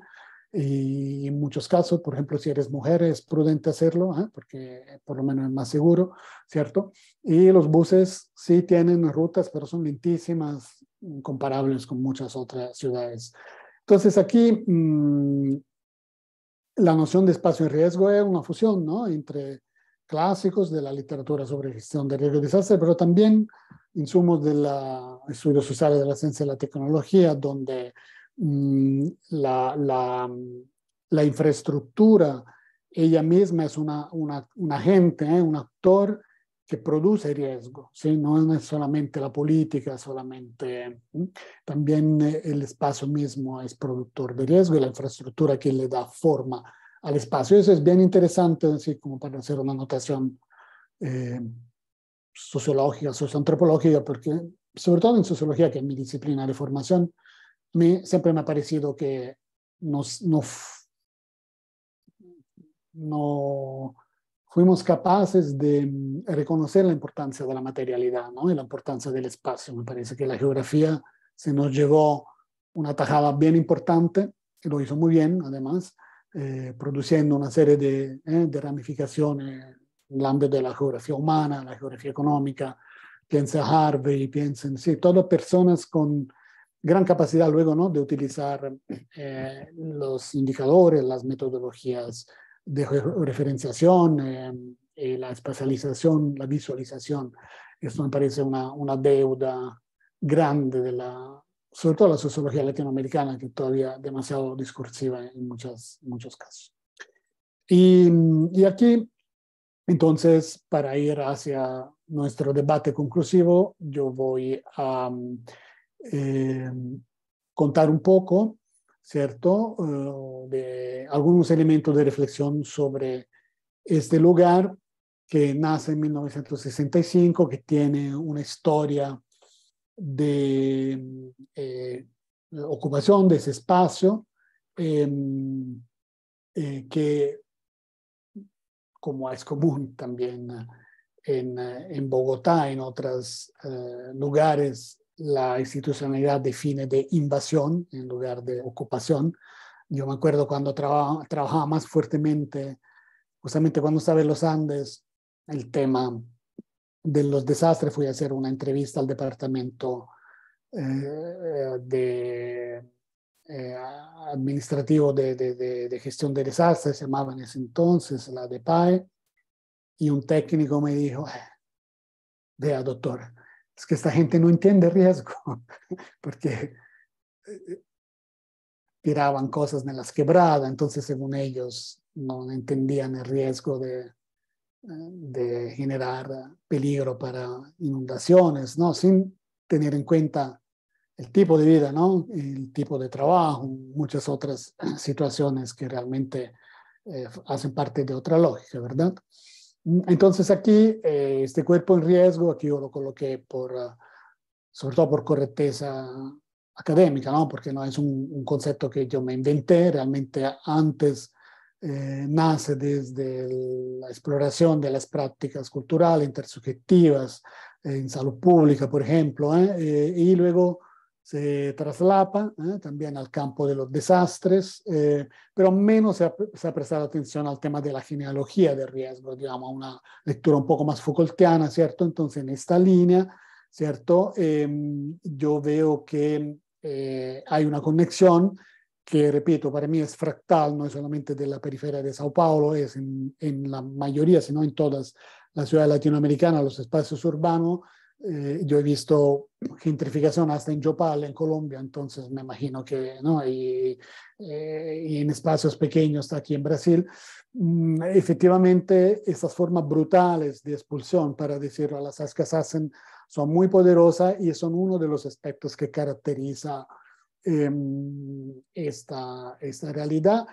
y en muchos casos, por ejemplo, si eres mujer, es prudente hacerlo, ¿ah? porque por lo menos es más seguro, ¿cierto? Y los buses sí tienen rutas, pero son lentísimas, comparables con muchas otras ciudades. Entonces aquí mm, la noción de espacio y riesgo es una fusión ¿no? entre clásicos de la literatura sobre gestión de riesgo y desastre, pero también insumos de los estudios sociales de la ciencia y la tecnología, donde Mm, la, la, infraestructura, ella misma es una, una, un agente, ¿eh? un actor que produce riesgo, no es solamente la política, solamente también eh, el espacio mismo es productor de riesgo y la infraestructura que le da forma al espacio. Eso es bien interesante, como para hacer una anotación eh, sociológica, socioantropológica, porque sobre todo en sociología, que es mi disciplina de formación, me, siempre me ha parecido que no, no, no fuimos capaces de mm, reconocer la importancia de la materialidad ¿no? y la importancia del espacio. Me parece que la geografía se nos llevó una tajada bien importante, y lo hizo muy bien además, eh, produciendo una serie de, eh, de ramificaciones en el ámbito de la geografía humana, la geografía económica, piensa Harvey, piensa en sí, todas personas con gran capacidad luego ¿no? de utilizar eh, los indicadores, las metodologías de referenciación, em, eh, la espacialización, la visualización. Esto me parece una, una deuda grande de la, sobre todo la sociología latinoamericana, que todavía es demasiado discursiva en muchas, muchos casos. Y, y, aquí, entonces, para ir hacia nuestro debate conclusivo, yo voy a... Eh, contar un poco, ¿cierto?, eh, de algunos elementos de reflexión sobre este lugar que nace en 1965, que tiene una historia de eh, ocupación de ese espacio, em, que, como es común también en, en Bogotá, en otros lugares la institucionalidad define de invasión en lugar de ocupación. Yo me acuerdo cuando trabajaba más fuertemente, justamente cuando estaba en los Andes, el tema de los desastres, fui a hacer una entrevista al departamento eh, de, eh, administrativo de, gestión de desastres, se llamaba en ese entonces la DEPAE, y un técnico me dijo, eh, vea doctor, es que esta gente no entiende riesgo, porque eh, eh, tiraban cosas en las quebradas, entonces según ellos no entendían el riesgo eh, de, generar peligro para inundaciones, ¿no? Sin tener en cuenta el tipo de vida, ¿no? El tipo de trabajo, muchas otras situaciones que realmente hacen parte de otra lógica, ¿verdad? Entonces aquí eh, este cuerpo en riesgo, aquí yo lo coloqué por, ah, sobre todo por correcteza académica, ¿no? porque no es un, concepto que yo me inventé, realmente antes eh, nace desde la exploración de las prácticas culturales intersubjetivas en salud pública, por ejemplo, ¿eh? y luego se traslapa ¿eh? también al campo de los desastres, eh, pero menos se ha, prestado atención al tema de la genealogía del riesgo, digamos, una lectura un poco más Foucaultiana, ¿cierto? Entonces, en esta línea, ¿cierto? Em, yo veo que eh, hay una conexión que, repito, para mí es fractal, no es solamente de la periferia de Sao Paulo, es en, en la mayoría, sino en todas las ciudades latinoamericanas, los espacios urbanos, eh, yo he visto gentrificación hasta en Yopal, en Colombia, entonces me imagino que, ¿no? Eh, en espacios pequeños aquí en Brasil. Mm, efectivamente, estas formas brutales de expulsión, para decirlo, las ascas hacen, son muy poderosas y son uno de los aspectos que caracteriza em, esta, esta realidad.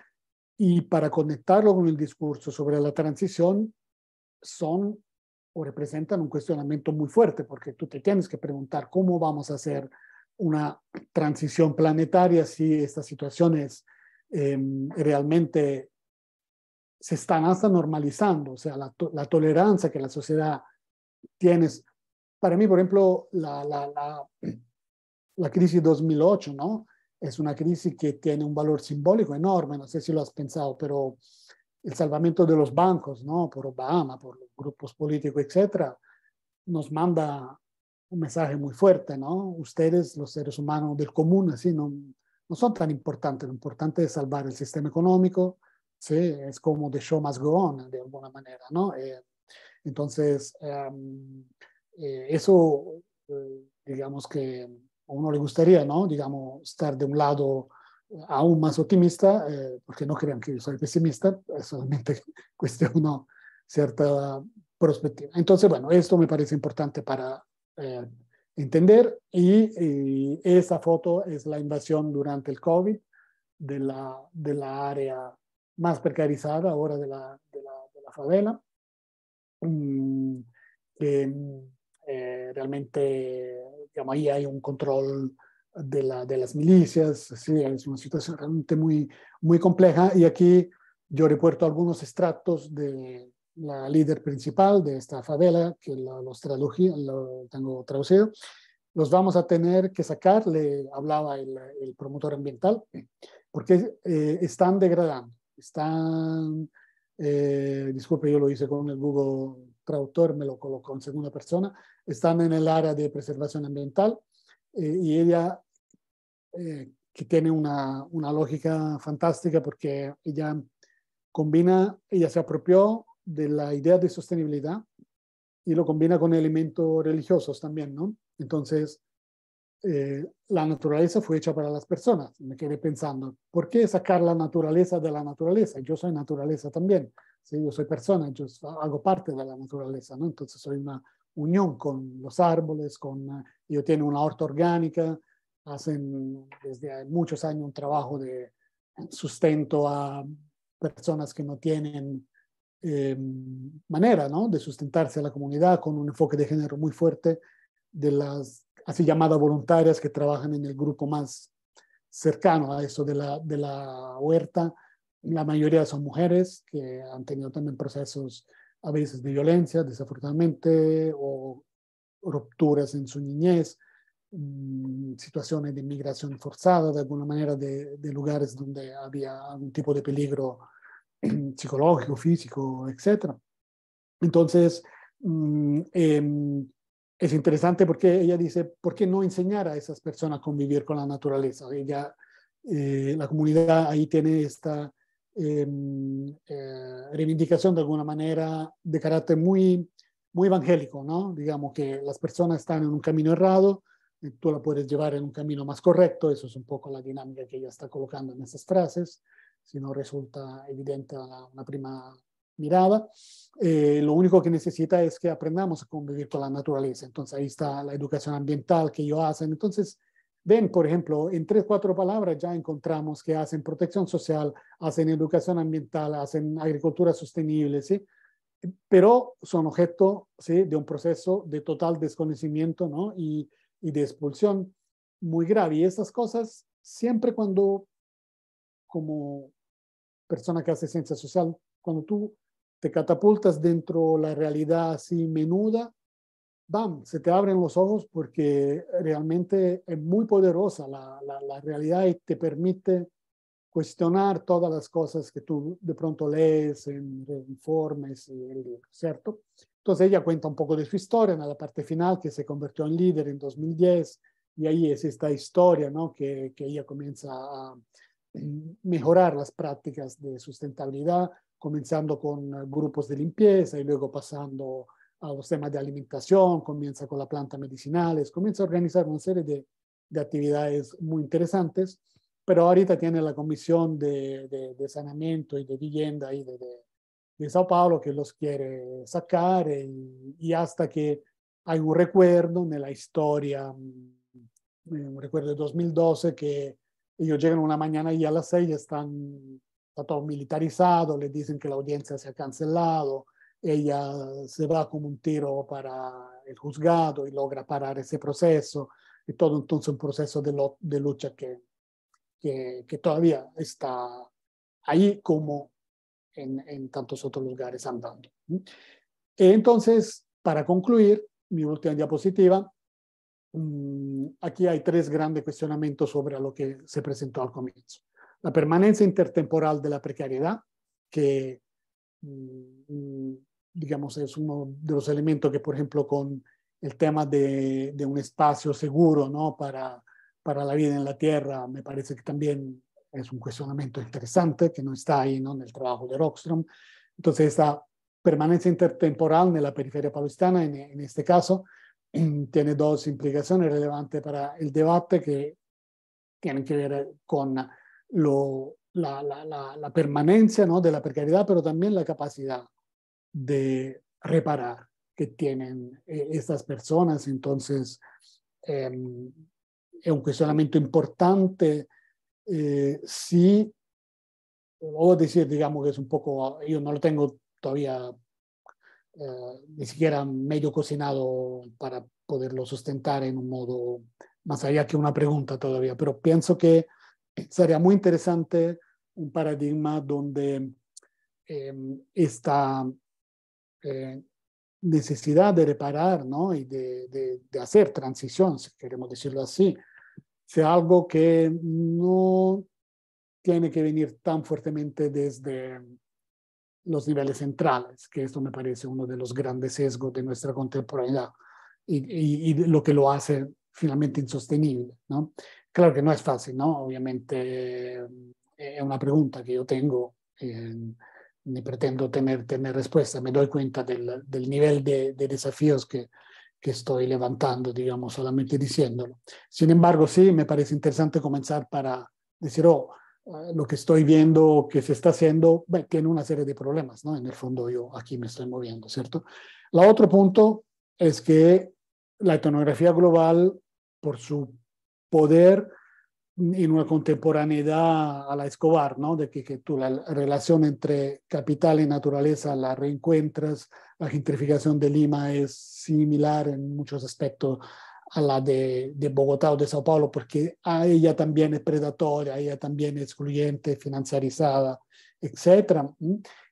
Y para conectarlo con el discurso sobre la transición, son o representan un cuestionamiento muy fuerte, porque tú te tienes que preguntar cómo vamos a hacer una transición planetaria si estas situaciones em, realmente se están hasta normalizando, o sea, la, la, tolerancia que la sociedad tiene. Para mí, por ejemplo, la, la, la, crisis 2008, ¿no? Es una crisis que tiene un valor simbólico enorme, no sé si lo has pensado, pero el salvamento de los bancos, ¿no? Por Obama, por los grupos políticos, etcétera, nos manda un mensaje muy fuerte, ¿no? Ustedes, los seres humanos del común, así, no, son tan importantes. Lo importante es salvar el sistema económico, ¿sí? Es como The Show Must Go On, de alguna manera, ¿no? Eh, entonces, em, eh, eso, eh, digamos que a uno le gustaría, ¿no? Digamos, estar de un lado aún más optimista, eh, porque no crean que yo soy pesimista, es eh, solamente cuestiono cierta perspectiva. Entonces, bueno, esto me parece importante para eh, entender y, esa foto es la invasión durante el COVID de la, de la área más precarizada ahora de la, de la, favela, mm, que realmente digamos, ahí hay un control de, las milicias, sí, es una situación realmente muy, muy compleja y aquí yo reporto algunos extractos de la líder principal de esta favela, que los lo tengo traducido, los vamos a tener que sacar, le hablaba el, promotor ambiental, porque eh, están degradando, están, eh, disculpe, yo lo hice con el Google Traductor, me lo colocó en segunda persona, están en el área de preservación ambiental eh, y ella eh, que tiene una, una, lógica fantástica porque ella combina, ella se apropió de la idea de sostenibilidad y lo combina con elementos religiosos también, ¿no? Entonces, eh, la naturaleza fue hecha para las personas. Me quedé pensando, ¿por qué sacar la naturaleza de la naturaleza? Yo soy naturaleza también, ¿sí? yo soy persona, yo hago parte de la naturaleza, Entonces soy una unión con los árboles, con, eh, yo tengo una horta orgánica, hacen desde muchos años un trabajo de sustento a personas que no tienen em, manera ¿no? de sustentarse a la comunidad con un enfoque de género muy fuerte de las así llamadas voluntarias que trabajan en el grupo más cercano a eso de la, de la huerta. La mayoría son mujeres que han tenido también procesos a veces de violencia, desafortunadamente, o rupturas en su niñez Mm, situaciones de inmigración forzada, de alguna manera, de, lugares donde había algún tipo de peligro psicológico, físico, etc. Entonces, mm, em, es interesante porque ella dice, ¿por qué no enseñar a esas personas a convivir con la naturaleza? Ella, eh, la comunidad ahí tiene esta em, eh, reivindicación de alguna manera de carácter muy, muy evangélico, ¿no? Digamos que las personas están en un camino errado, tú la puedes llevar en un camino más correcto, eso es un poco la dinámica que ella está colocando en esas frases, si no resulta evidente a una prima mirada. Eh, lo único que necesita es que aprendamos a convivir con la naturaleza, entonces ahí está la educación ambiental que ellos hacen, entonces ven, por ejemplo, en tres, cuatro palabras ya encontramos que hacen protección social, hacen educación ambiental, hacen agricultura sostenible, ¿sí? Pero son objeto ¿sí? de un proceso de total desconocimiento, ¿no? Y y de expulsión muy grave. Y estas cosas, siempre cuando, como persona que hace ciencia social, cuando tú te catapultas dentro de la realidad así menuda, bam, se te abren los ojos porque realmente es muy poderosa la, la, realidad y te permite cuestionar todas las cosas que tú de pronto lees en, informes y en ¿cierto? Entonces ella cuenta un poco de su historia en la parte final, que se convirtió en líder en 2010, y ahí es esta historia, ¿no? Que, ella comienza a mejorar las prácticas de sustentabilidad, comenzando con eh, grupos de limpieza y luego pasando a los temas de alimentación, comienza con la planta medicinales, comienza a organizar una serie de, actividades muy interesantes, pero ahorita tiene la comisión de, de, de sanamiento y de vivienda y de, de Sao Paulo que los quiere sacar eh, y, hasta que hay un recuerdo en la historia, mm, un recuerdo de 2012 que ellos llegan una mañana y a las seis están está todo militarizado, le dicen que la audiencia se ha cancelado, ella se va como un tiro para el juzgado y logra parar ese proceso y todo entonces un proceso de, de lucha que, que, todavía está ahí como en, tantos otros lugares andando. Entonces, para concluir, mi última diapositiva, mm, aquí hay tres grandes cuestionamientos sobre lo que se presentó al comienzo. La permanencia intertemporal de la precariedad, que mm, digamos es uno de los elementos que, por ejemplo, con el tema de, de un espacio seguro ¿no? para, para la vida en la Tierra, me parece que también es un cuestionamiento interesante que no está ahí ¿no? el trabajo de Rockstrom. Entonces, esta permanencia intertemporal en la periferia paulistana, en, este caso, tiene dos implicaciones relevantes para el debate que tienen que ver con lo, la, permanencia ¿no? de la precariedad, pero también la capacidad de reparar que tienen eh, estas personas. Entonces, em, es un cuestionamiento importante eh, sí, o decir, digamos que es un poco, yo no lo tengo todavía eh, ni siquiera medio cocinado para poderlo sustentar en un modo más allá que una pregunta todavía, pero pienso que sería muy interesante un paradigma donde em, esta eh, necesidad de reparar ¿no? y de, de, hacer transición, si queremos decirlo así, sea algo que no tiene que venir tan fuertemente desde los niveles centrales, que esto me parece uno de los grandes sesgos de nuestra contemporaneidad y, lo que lo hace finalmente insostenible. ¿no? Claro que no es fácil, ¿no? obviamente eh, es una pregunta que yo tengo, eh, ni pretendo tener, tener respuesta, me doy cuenta del, del nivel de desafíos que, que estoy levantando, digamos, solamente diciéndolo. Sin embargo, sí, me parece interesante comenzar para decir, oh, ah, lo que estoy viendo que se está haciendo tiene una serie de problemas, ¿no? En el fondo yo aquí me estoy moviendo, ¿cierto? La otro punto es que la etnografía global, por su poder en una contemporaneidad a la Escobar, ¿no? De que, tú la relación entre capital y naturaleza la reencuentras, la gentrificación de Lima es similar en muchos aspectos a la de, Bogotá o de Sao Paulo, porque a ella también es predatoria, ella también es excluyente, financiarizada, etc.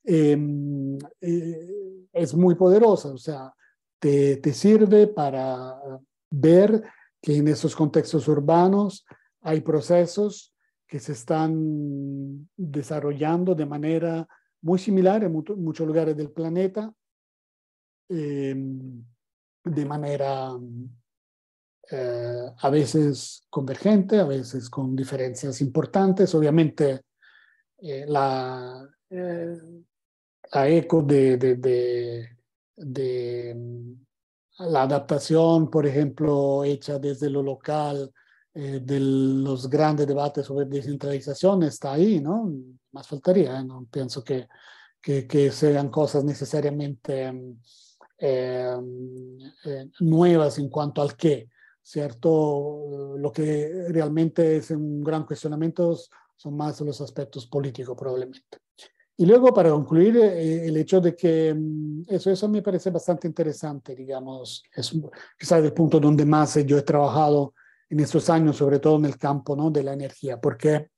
Em, eh, es muy poderosa, o sea, te sirve para ver que en esos contextos urbanos hay procesos que se están desarrollando de manera muy similar en muchos lugares del planeta, em, de manera eh, a veces convergente, a veces con diferencias importantes. Obviamente, eh, eh, la, eco de em, la adaptación, por ejemplo, hecha desde lo local eh, de los grandes debates sobre descentralización está ahí, ¿no? Más faltaría, ¿eh? no pienso que, que, que, sean cosas necesariamente mm, eh, mm, nuevas en cuanto al qué, ¿cierto? Lo que realmente es un gran cuestionamiento son más los aspectos políticos probablemente. Y luego, para concluir, el hecho de que mm, eso, eso me parece bastante interesante, digamos, es quizás el punto donde más yo he trabajado en estos años, sobre todo en el campo ¿no? de la energía, porque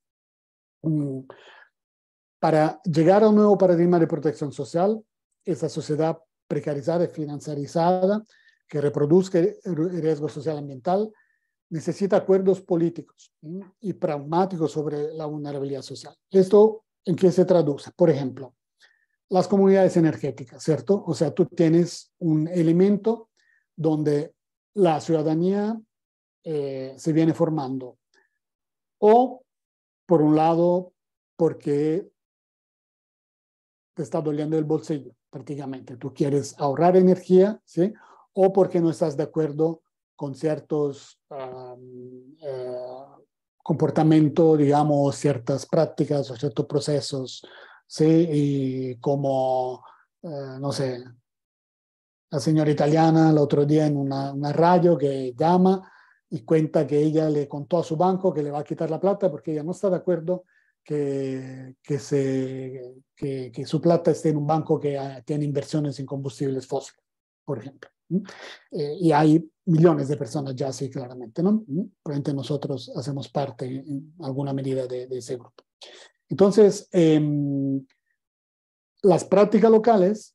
mm, para llegar a un nuevo paradigma de protección social, esa sociedad precarizada y financiarizada que reproduzca el riesgo social ambiental necesita acuerdos políticos y pragmáticos sobre la vulnerabilidad social. ¿Esto en qué se traduce? Por ejemplo, las comunidades energéticas, ¿cierto? O sea, tú tienes un elemento donde la ciudadanía eh, se viene formando. O, por un lado, porque te está doliendo el bolsillo prácticamente. Tú quieres ahorrar energía, ¿sí? O porque no estás de acuerdo con ciertos eh, comportamientos, digamos, ciertas prácticas o ciertos procesos, ¿sí? Y como, eh, no sé, la señora italiana el otro día en una, una radio que llama y cuenta que ella le contó a su banco que le va a quitar la plata porque ella no está de acuerdo que, que, se, que, su plata esté en un banco que ah, tiene inversiones en combustibles fósiles, por ejemplo. Eh, y hay millones de personas ya así claramente, ¿no? Probablemente nosotros hacemos parte en alguna medida de, ese grupo. Entonces, em, las prácticas locales,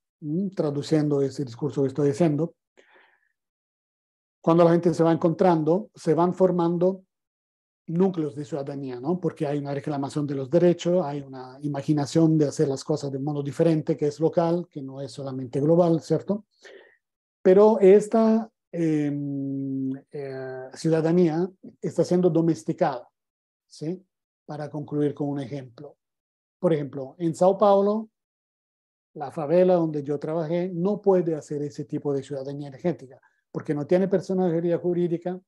traduciendo ese discurso que estoy diciendo, cuando la gente se va encontrando, se van formando núcleos de ciudadanía, ¿no? Porque hay una reclamación de los derechos, hay una imaginación de hacer las cosas de un modo diferente, que es local, que no es solamente global, ¿cierto? Pero esta em, eh, ciudadanía está siendo domesticada, ¿sí? Para concluir con un ejemplo. Por ejemplo, en Sao Paulo, la favela donde yo trabajé no puede hacer ese tipo de ciudadanía energética porque no tiene personalidad jurídica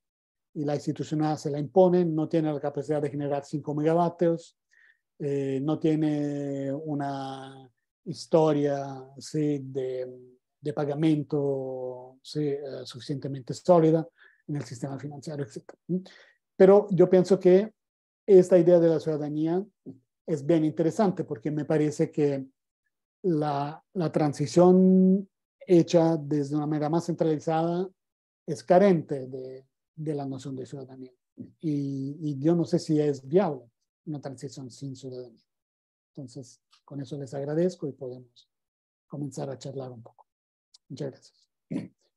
y la institucional se la impone, no tiene la capacidad de generar 5 megavatios, eh, no tiene una historia de, de, pagamento eh, suficientemente sólida en el sistema financiero, etc. Pero yo pienso que esta idea de la ciudadanía es bien interesante porque me parece que la, la transición hecha desde una manera más centralizada es carente de, de la noción de ciudadanía. Y, yo no sé si es viable una transición sin ciudadanía. Entonces, con eso les agradezco y podemos comenzar a charlar un poco. Muchas gracias.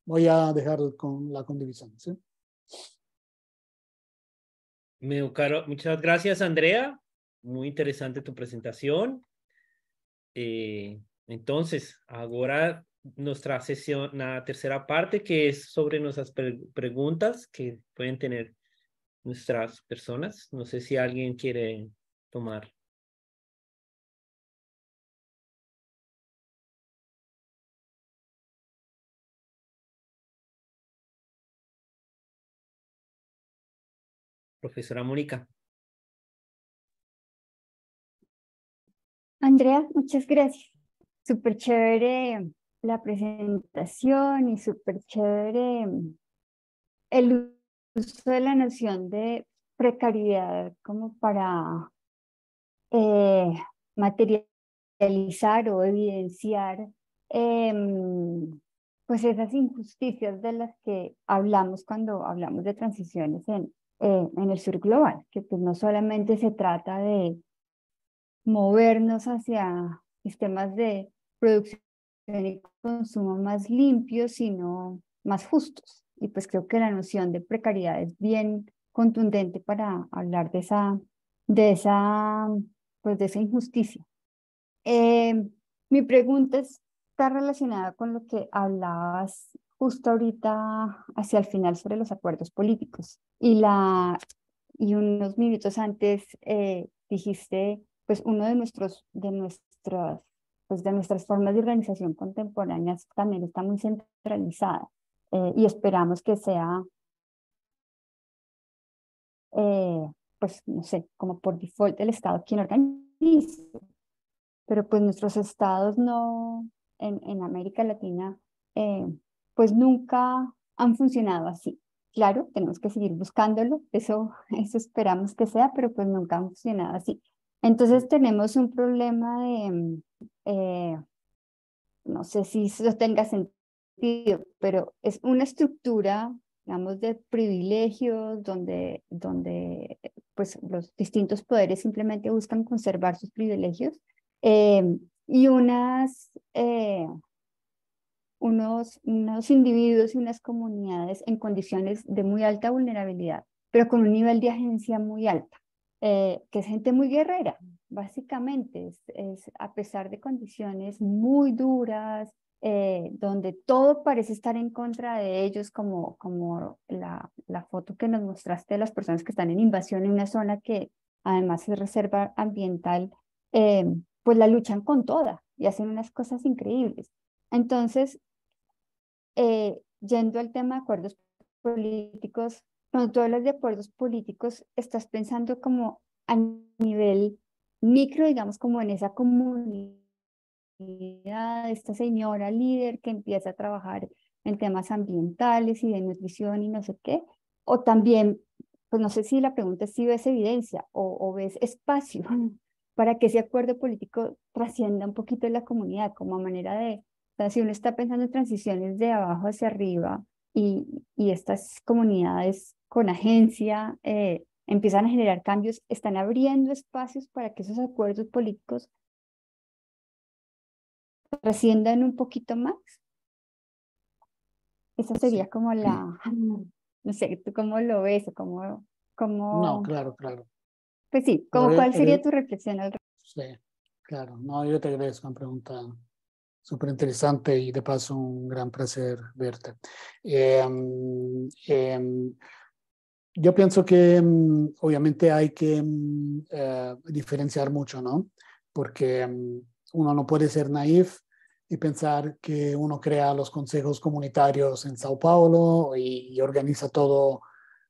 Voy a dejar con la condivisión. ¿sí? muchas gracias, Andrea. Muy interesante tu presentación. Eh, entonces, ahora nuestra sesión, la tercera parte, que es sobre nuestras preguntas que pueden tener nuestras personas. No sé si alguien quiere tomar. Profesora Mónica. Andrea, muchas gracias. Súper chévere la presentación y súper chévere mm, el uso de la noción de precariedad como para eh, materializar o evidenciar eh, mm, pues esas injusticias de las que hablamos cuando hablamos de transiciones en, eh, en el sur global, que pues no solamente se trata de movernos hacia sistemas de producción tener consumo más limpio sino más justos. Y pues creo que la noción de precariedad es bien contundente para hablar de esa, de esa, pues de esa injusticia. Eh, mi pregunta está relacionada con lo que hablabas justo ahorita hacia el final sobre los acuerdos políticos y la y unos minutos antes eh, dijiste pues uno de nuestros de pues de nuestras formas de organización contemporáneas también está muy centralizada eh, y esperamos que sea, eh, pues no sé, como por default el Estado quien organice. Pero pues nuestros estados no, en, en América Latina, eh, pues nunca han funcionado así. Claro, tenemos que seguir buscándolo, eso, eso esperamos que sea, pero pues nunca han funcionado así. Entonces tenemos un problema de, mm, eh, no sé si eso tenga sentido, pero es una estructura, digamos, de privilegios donde, donde pues, los distintos poderes simplemente buscan conservar sus privilegios eh, y unas, eh, unos, unos individuos y unas comunidades en condiciones de muy alta vulnerabilidad, pero con un nivel de agencia muy alta. Eh, que es gente muy guerrera, básicamente, es, a pesar de condiciones muy duras, eh, donde todo parece estar en contra de ellos, como, como la, foto que nos mostraste de las personas que están en invasión en una zona que además es reserva ambiental, eh, pues la luchan con toda y hacen unas cosas increíbles. Entonces, yendo al tema de acuerdos políticos, cuando tú hablas de acuerdos políticos, estás pensando como a nivel micro, digamos, como en esa comunidad, esta señora líder que empieza a trabajar en temas ambientales y de nutrición y no sé qué, o también, pues no sé si la pregunta es si ves evidencia o, ves espacio para que ese acuerdo político trascienda un poquito en la comunidad como a manera de, o si uno está pensando en transiciones de abajo hacia arriba y, y estas comunidades con agencia, eh, empiezan a generar cambios, están abriendo espacios para que esos acuerdos políticos trasciendan un poquito más. Esa sería como la, no sé, ¿tú cómo lo ves o cómo, cómo... No, claro, claro. Pues sí, como, ¿cuál sería tu reflexión al respecto? Sí, claro. No, yo te agradezco, una pregunta súper interesante y de paso un gran placer verte. eh, yo pienso que mm, obviamente hay que mm, eh, diferenciar mucho, ¿no? Porque mm, uno no puede ser naif y pensar que uno crea los consejos comunitarios en Sao Paulo y, organiza todo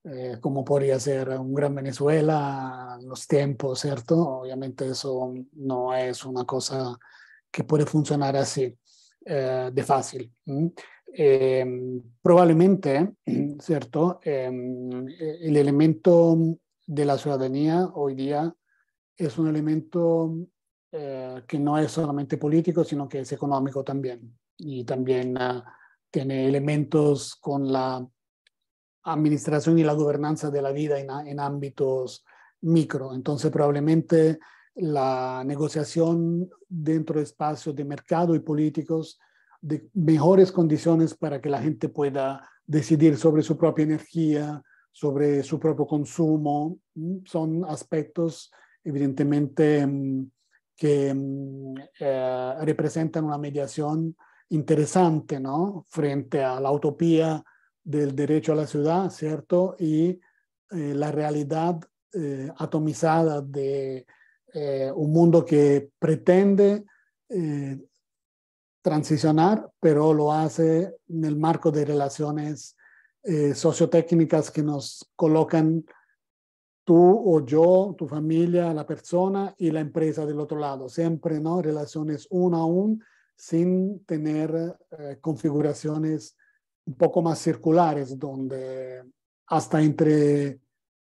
eh, como podría ser un gran Venezuela, los tiempos, ¿cierto? Obviamente eso no es una cosa que puede funcionar así eh, de fácil. Em, probablemente, ¿cierto? Em, el elemento de la ciudadanía hoy día es un elemento eh, que no es solamente político, sino que es económico también. Y también ah, tiene elementos con la administración y la gobernanza de la vida en, en ámbitos micro. Entonces, probablemente la negociación dentro de espacios de mercado y políticos de mejores condiciones para que la gente pueda decidir sobre su propia energía, sobre su propio consumo. Mm, son aspectos evidentemente mm, que mm, eh, representan una mediación interesante, ¿no? Frente a la utopía del derecho a la ciudad, ¿cierto? Y eh, la realidad eh, atomizada de un mundo que pretende transicionar, pero lo hace en el marco de relaciones eh, sociotécnicas que nos colocan tú o yo, tu familia, la persona y la empresa del otro lado. Siempre, ¿no? Relaciones uno a uno sin tener eh, configuraciones un poco más circulares donde hasta entre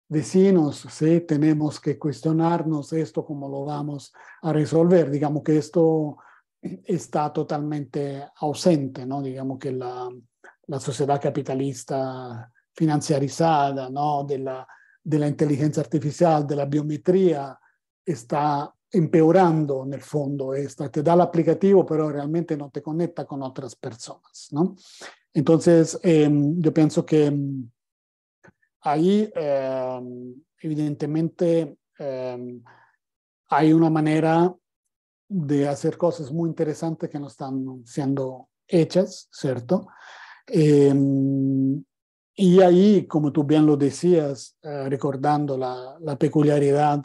vecinos, ¿sí? Tenemos que cuestionarnos esto, cómo lo vamos a resolver. Digamos que esto está totalmente ausente, ¿no? Digamos que la, sociedad capitalista financiarizada, ¿no? De la, de la inteligencia artificial, de la biometría, está empeorando en el fondo te da el aplicativo, pero realmente no te conecta con otras personas, ¿no? Entonces, em, yo pienso que em, ahí, em, evidentemente, hay una manera de hacer cosas muy interesantes que no están siendo hechas, ¿cierto? Em, y ahí, como tú bien lo decías, eh, recordando la, la peculiaridad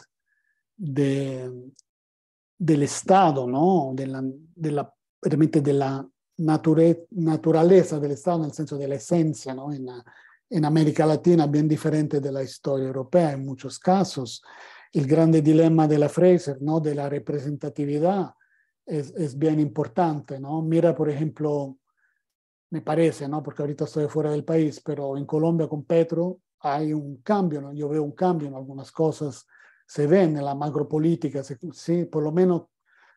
de, del Estado, ¿no? De la, de realmente de la naturaleza del Estado, en el senso de la esencia, ¿no? en América Latina, bien diferente de la historia europea en muchos casos. El grande de la Fraser, ¿no? de la representatividad, es, bien importante. ¿no? Mira, por ejemplo, me parece, ¿no? porque ahorita estoy fuera del país, pero en Colombia con Petro hay un cambio, ¿no? yo veo un cambio en algunas cosas, se ven en la macropolítica, sí, por lo menos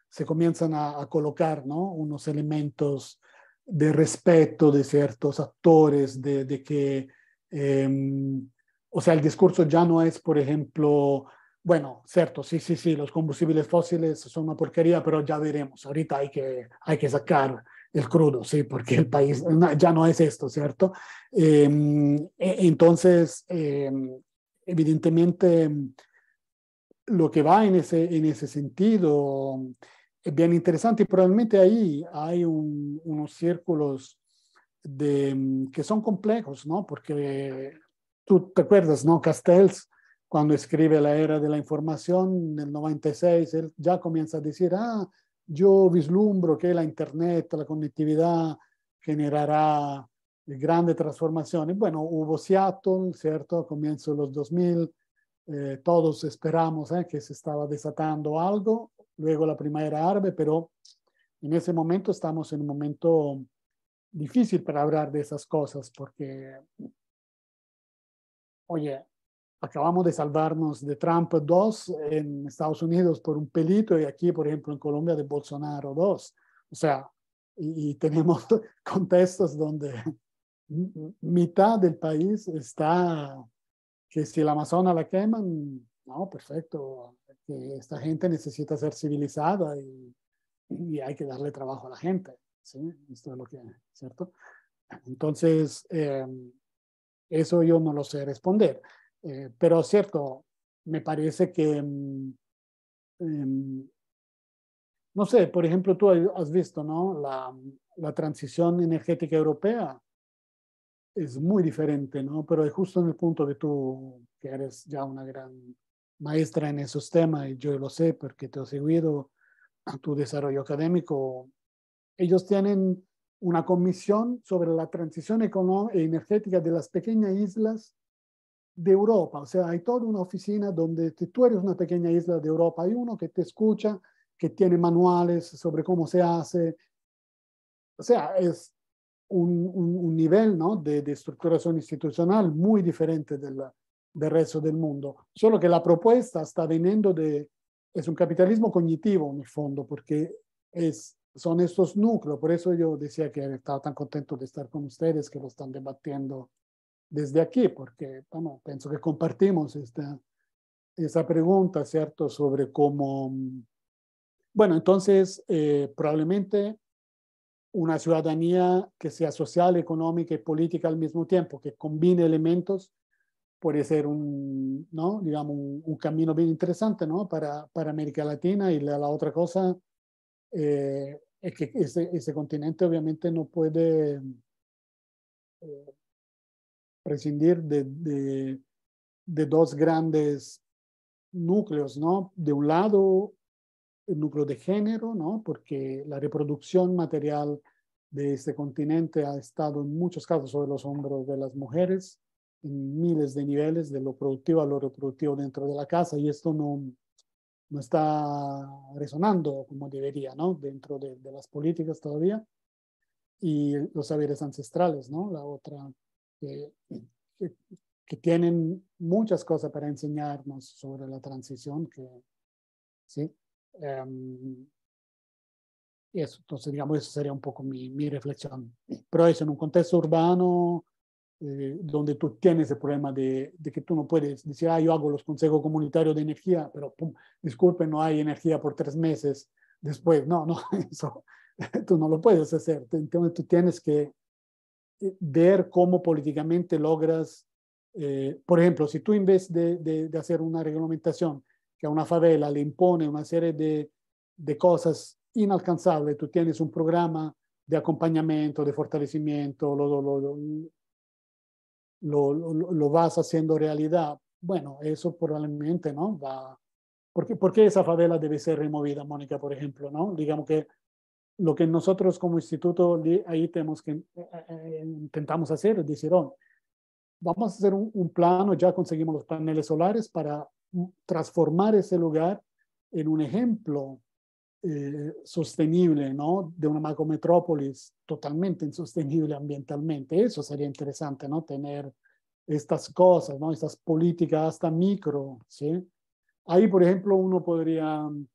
se comienzan a, colocar ¿no? unos elementos de respeto de ciertos actores, de, que, em, o sea, el discurso ya no es, por ejemplo, bueno, cierto, sí, sí, sí, los combustibles fósiles son una porquería, pero ya veremos. Ahorita hay que, hay que sacar el crudo, sí, porque el país ya no es esto, ¿cierto? Em, e, entonces, em, evidentemente, lo que va en ese, en ese sentido es bien interesante y probablemente ahí hay unos círculos de, que son complejos, ¿no? Porque tú te acuerdas, ¿no? Castells cuando escribe La Era de la Información, en el 96, él ya comienza a decir, ah, yo vislumbro que la Internet, la conectividad generará grandes transformaciones. Bueno, hubo Seattle, ¿cierto? Comienzo de los 2000, eh, todos esperamos eh, que se estaba desatando algo, luego la Era árabe, pero en ese momento estamos en un momento difícil para hablar de esas cosas porque, oye, acabamos de salvarnos de Trump 2 en Estados Unidos por un pelito y aquí, por ejemplo, en Colombia de Bolsonaro 2. O sea, y, tenemos contextos donde mitad del país está, que si el Amazona la queman, no, perfecto, que esta gente necesita ser civilizada y, hay que darle trabajo a la gente. ¿sí? Esto es lo que, ¿cierto? Entonces, em, eso yo no lo sé responder. Eh, pero cierto, me parece que, mm, em, no sé, por ejemplo, tú has visto, ¿no? La, mm, la, transición energética europea es muy diferente, ¿no? Pero justo en el punto de tú, que eres ya una gran maestra en esos temas, y yo lo sé porque te he seguido a tu desarrollo académico, ellos tienen una comisión sobre la transición económica energética de las pequeñas islas de Europa, o sea, hay toda una oficina donde tú eres una pequeña isla de Europa, hay uno que te escucha, que tiene manuales sobre cómo se hace, o sea, es un, nivel ¿no? de, de, estructuración institucional muy diferente del, del resto del mundo, solo que la propuesta está viniendo de, es un capitalismo cognitivo en el fondo, porque es, son estos núcleos, por eso yo decía que estaba tan contento de estar con ustedes, que lo están debatiendo desde aquí, porque vamos, pienso que compartimos esta, esa pregunta, ¿cierto? Sobre cómo, bueno, entonces eh, probablemente una ciudadanía que sea social, económica y política al mismo tiempo, que combine elementos, puede ser un, ¿no? Digamos, un, camino bien interesante, ¿no? Para, para América Latina y la, otra cosa eh, es que ese, continente obviamente no puede... Eh, prescindir de, de, de dos grandes núcleos, ¿no? De un lado, el núcleo de género, ¿no? Porque la reproducción material de este continente ha estado en muchos casos sobre los hombros de las mujeres, en miles de niveles, de lo productivo a lo reproductivo dentro de la casa, y esto no, no está resonando como debería, ¿no? Dentro de, de las políticas todavía. Y los saberes ancestrales, ¿no? La otra que, tienen muchas cosas para enseñarnos sobre la transición. Que, ¿sí? Em, eso, entonces, digamos, eso sería un poco mi, mi reflexión. Pero eso, en un contexto urbano, eh, donde tú tienes el problema de, de, que tú no puedes decir, ah, yo hago los consejos comunitarios de energía, pero pum, disculpe, no hay energía por tres meses después. No, no, eso tú no lo puedes hacer. Entonces, tú tienes que ver cómo políticamente logras, eh, por ejemplo, si tú en vez de, hacer una reglamentación que a una favela le impone una serie de, de cosas inalcanzables, tú tienes un programa de acompañamiento, de fortalecimiento, lo, lo, lo, lo vas haciendo realidad. Bueno, eso probablemente, ¿no? Va, ¿Por qué, ¿Por qué, esa favela debe ser removida, Mónica, por ejemplo? ¿no? Digamos que lo que nosotros como instituto ahí tenemos que, eh, eh, eh, intentamos hacer es decir, oh, vamos a hacer un, plano, ya conseguimos los paneles solares para transformar ese lugar en un ejemplo sostenible, ¿no? De una macrometrópolis totalmente insostenible ambientalmente. Eso sería interesante, ¿no? Tener estas cosas, ¿no? Estas políticas hasta micro, ¿sí? Ahí, por ejemplo, uno podría mm,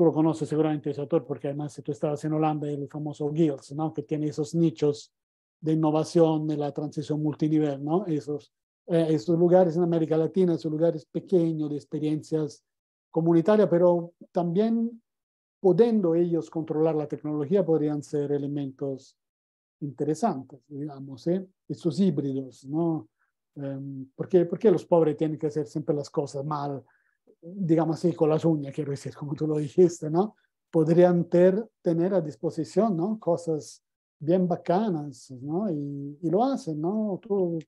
tú lo conoces seguramente ese autor, porque además si tú estabas en Holanda, el famoso Guilds ¿no? Que tiene esos nichos de innovación, de la transición multinivel, ¿no? Esos, eh, esos lugares en América Latina, esos lugares pequeños de experiencias comunitarias, pero también pudiendo ellos controlar la tecnología, podrían ser elementos interesantes, digamos, ¿eh? esos híbridos, ¿no? Em, Por porque ¿por, qué, los pobres tienen que hacer siempre las cosas mal? digamos así, con las uñas, quiero decir, como tú lo dijiste, ¿no? Podrían tener a disposición, ¿no? Cosas bien bacanas, ¿no? Y, lo hacen, ¿no? Tú,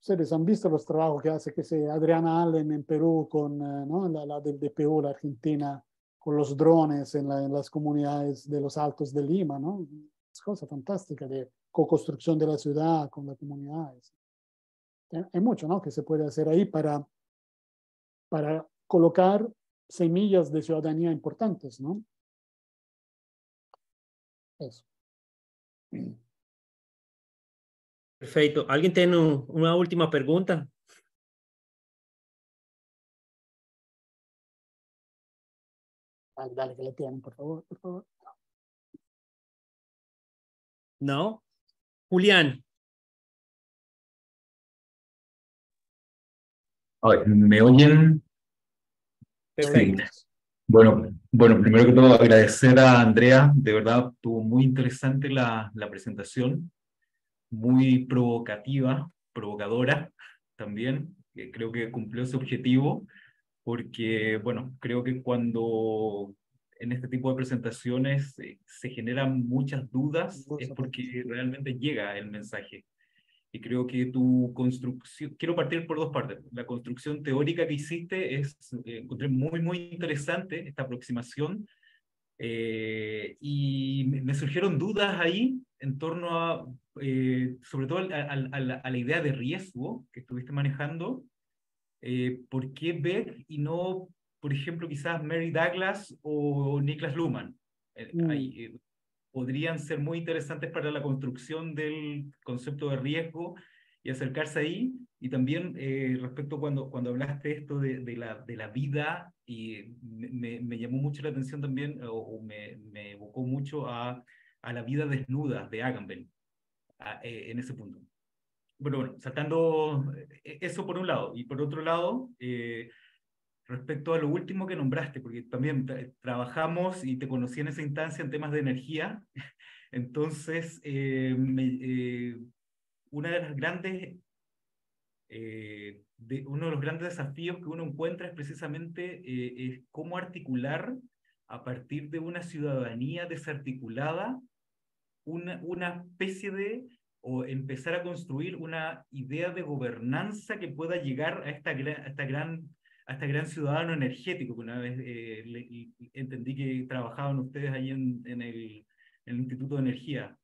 ustedes han visto los trabajos que hace, que sé, Adriana Allen en Perú con, eh, ¿no? La, la del la Argentina, con los drones en, la, en, las comunidades de los altos de Lima, ¿no? Es cosa fantástica de co-construcción de la ciudad con las comunidades. Hay mucho, ¿no? Que se puede hacer ahí para, para colocar semillas de ciudadanía importantes, ¿no? Eso. Perfecto. ¿Alguien tiene una última pregunta? Ah, dale, que le tienen, por favor, por favor. No. Julián. ¿Me oyen? Bueno, bueno, primero que todo agradecer a Andrea, de verdad tuvo muy interesante la, la presentación, muy provocativa, provocadora también, creo que cumplió su objetivo, porque, bueno, creo que cuando en este tipo de presentaciones eh, se generan muchas dudas, es porque realmente llega el mensaje. Y creo que tu construcción, quiero partir por dos partes. La construcción teórica que hiciste es, eh, encontré muy, muy interesante esta aproximación. Eh, y me, surgieron dudas ahí en torno a, eh, sobre todo a, la, idea de riesgo que estuviste manejando. ¿Por qué Beck y no, por ejemplo, quizás Mary Douglas o Niklas Luhmann? Mm podrían ser muy interesantes para la construcción del concepto de riesgo y acercarse ahí. Y también eh, respecto cuando, cuando hablaste esto de, de, la, de la vida, y me, llamó mucho la atención también, o, me, me, evocó mucho a, a, la vida desnuda de Agamben eh, en ese punto. Bueno, bueno, saltando eh, eso por un lado. Y por otro lado, respecto a lo último que nombraste, porque también trabajamos y te conocí en esa instancia en temas de energía, entonces eh, eh, una de las grandes, eh, uno de los grandes desafíos que uno encuentra es precisamente cómo articular a partir de una ciudadanía desarticulada una, una especie de o empezar a construir una idea de gobernanza que pueda llegar a esta, a esta gran hasta este gran ciudadano energético que una vez eh, entendí que trabajaban ustedes ahí en, en, el, el, Instituto de Energía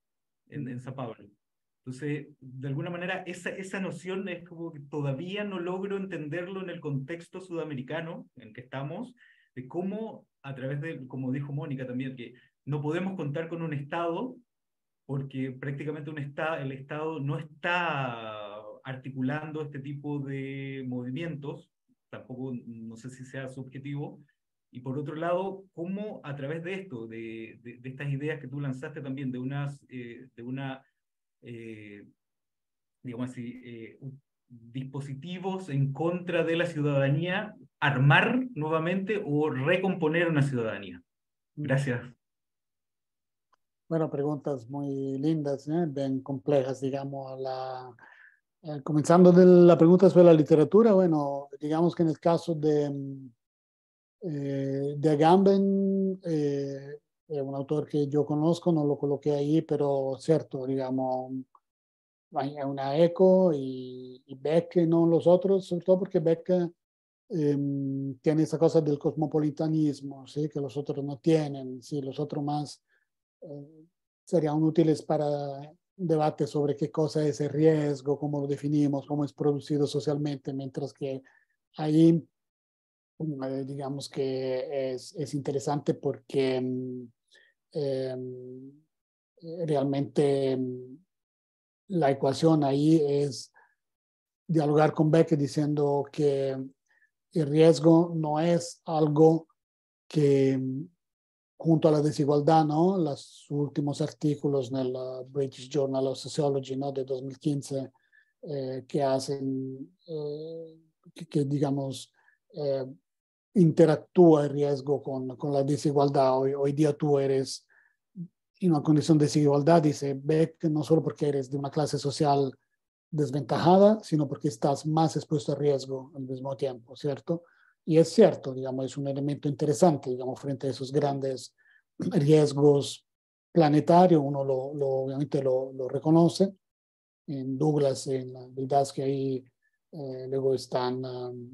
en, en Entonces, de alguna manera, esa, esa noción es como que todavía no logro entenderlo en el contexto sudamericano en que estamos, de cómo, a través de, como dijo Mónica también, que no podemos contar con un Estado porque prácticamente un estado, el Estado no está articulando este tipo de movimientos tampoco no sé si sea subjetivo. Y por otro lado, cómo a través de esto, de, de, estas ideas que tú lanzaste también, de, unas, eh, de una, eh, digamos así, eh, dispositivos en contra de la ciudadanía, armar nuevamente o recomponer una ciudadanía. Mm. Gracias. Bueno, preguntas muy lindas, bien complejas, digamos, a la, eh, comenzando de la pregunta sobre la literatura, bueno, digamos que en el caso de, mm, eh, de Agamben, eh, eh, un autor que yo conozco, no lo coloqué ahí, pero cierto, digamos, es una eco y, y Beck no los otros, sobre todo porque Beck mm, tiene esa cosa del cosmopolitanismo, ¿sí? que los otros no tienen, ¿sí? los otros más serían útiles para debate sobre qué cosa es el riesgo, cómo lo definimos, cómo es producido socialmente, mientras que ahí, mm, eh, digamos que es, interesante porque mm, em, eh, realmente mm, la ecuación ahí es dialogar con Beck diciendo que el riesgo no es algo que junto a la desigualdad, ¿no? Los últimos artículos en el British Journal of Sociology, ¿no? De 2015, eh, que hacen, eh, que, digamos, eh, interactúa el riesgo con, con la desigualdad. Hoy, día tú eres en una condición de desigualdad, dice Beck, no solo porque eres de una clase social desventajada, sino porque estás más expuesto al riesgo al mismo tiempo, ¿cierto? Y es cierto, digamos, es un elemento interesante, digamos, frente a esos grandes riesgos planetarios, uno lo, obviamente lo, reconoce. En Douglas, en que ahí eh, luego están um,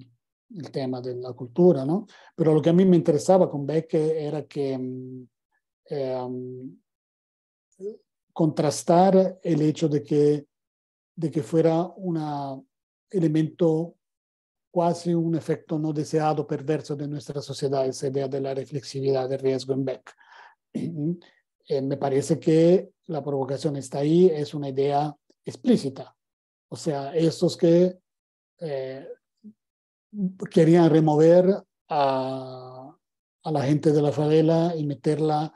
el tema de la cultura, ¿no? Pero lo que a mí me interesaba con Beck era que mm, eh, um, contrastar el hecho de que, de que fuera un elemento casi un efecto no deseado perverso de nuestra sociedad, esa idea de la reflexividad de riesgo en Beck. Eh, me parece que la provocación está ahí, es una idea explícita. O sea, estos que eh, querían remover a, a la gente de la favela y meterla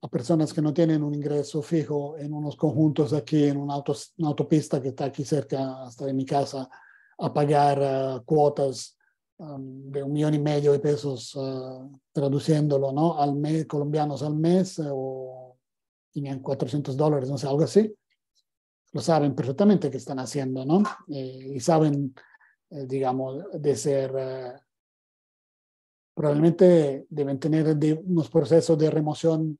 a personas que no tienen un ingreso fijo en unos conjuntos aquí, en una, una autopista que está aquí cerca hasta de mi casa, a pagar eh, cuotas um, de un millón y medio de pesos, eh, traduciéndolo ¿no? al mes, colombianos al mes, eh, o tenían 400 dólares, no sé, algo así. Lo saben perfectamente que están haciendo, ¿no? y saben, digamos, de ser, probablemente deben tener unos procesos de remoción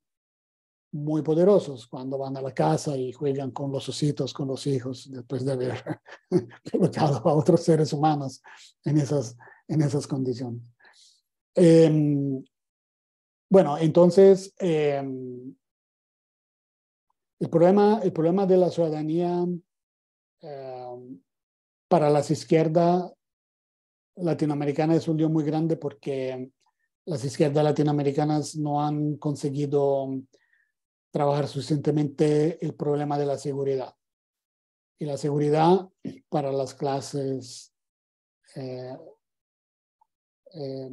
muy poderosos cuando van a la casa y juegan con los ositos, con los hijos, después de haber colocado a otros seres humanos en esas, en esas condiciones. Em, bueno, entonces, em, el, problema, el problema de la ciudadanía em, para las izquierdas latinoamericanas es un lío muy grande porque las izquierdas latinoamericanas no han conseguido trabajar suficientemente el problema de la seguridad. Y la seguridad para las clases eh, eh,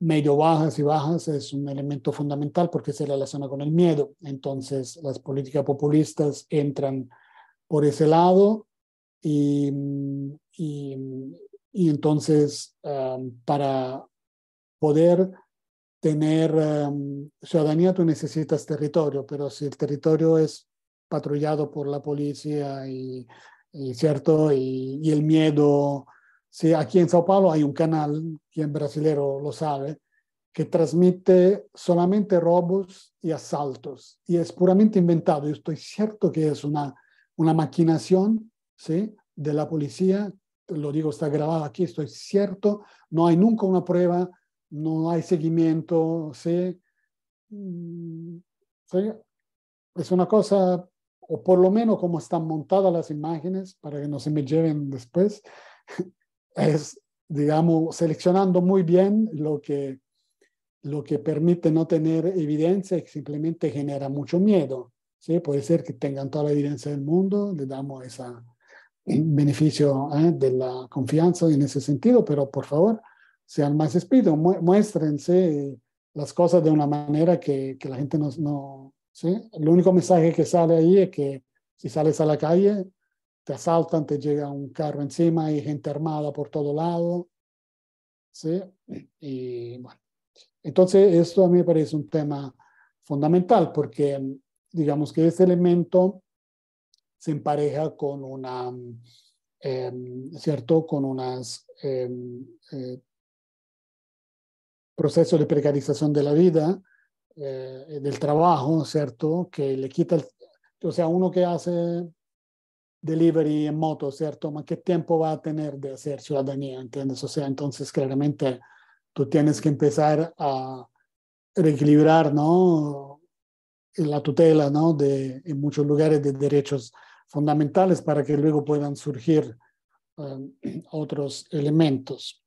medio bajas y bajas es un elemento fundamental porque se relaciona con el miedo. Entonces las políticas populistas entran por ese lado y, y, entonces ah, para poder tener em, ciudadanía, tú necesitas territorio, pero si el territorio es patrullado por la policía y, ¿cierto? Y, el miedo, si aquí en Sao Paulo hay un canal, quien brasilero lo sabe, que transmite solamente robos y asaltos, y es puramente inventado. Yo estoy cierto que es una, una maquinación, ¿sí? De la policía, lo digo, está grabado aquí, estoy cierto, no hay nunca una prueba no hay seguimiento, mm, ¿sí? Es una cosa, o por lo menos como están montadas las imágenes, para que no se me lleven después, es, digamos, seleccionando muy bien lo que, lo que permite no tener evidencia y simplemente genera mucho miedo. ¿sí? Puede ser que tengan toda la evidencia del mundo, le damos ese beneficio ¿eh? de la confianza en ese sentido, pero por favor, sean más espíritus, muéstrense las cosas de una manera que, que la gente no, no ¿sí? El único mensaje que sale ahí es que si sales a la calle, te asaltan, te llega un carro encima, hay gente armada por todo lado, ¿sí? Y bueno, entonces esto a mí me parece un tema fundamental porque digamos que este elemento se empareja con una, em, ¿cierto? Con unas em, eh, proceso de precarización de la vida, eh, del trabajo, ¿cierto? Que le quita, el, o sea, uno que hace delivery en moto, ¿cierto? qué tiempo va a tener de hacer ciudadanía, ¿entiendes? O sea, entonces claramente tú tienes que empezar a reequilibrar, ¿no? La tutela, ¿no? De, en muchos lugares de derechos fundamentales para que luego puedan surgir eh, otros elementos.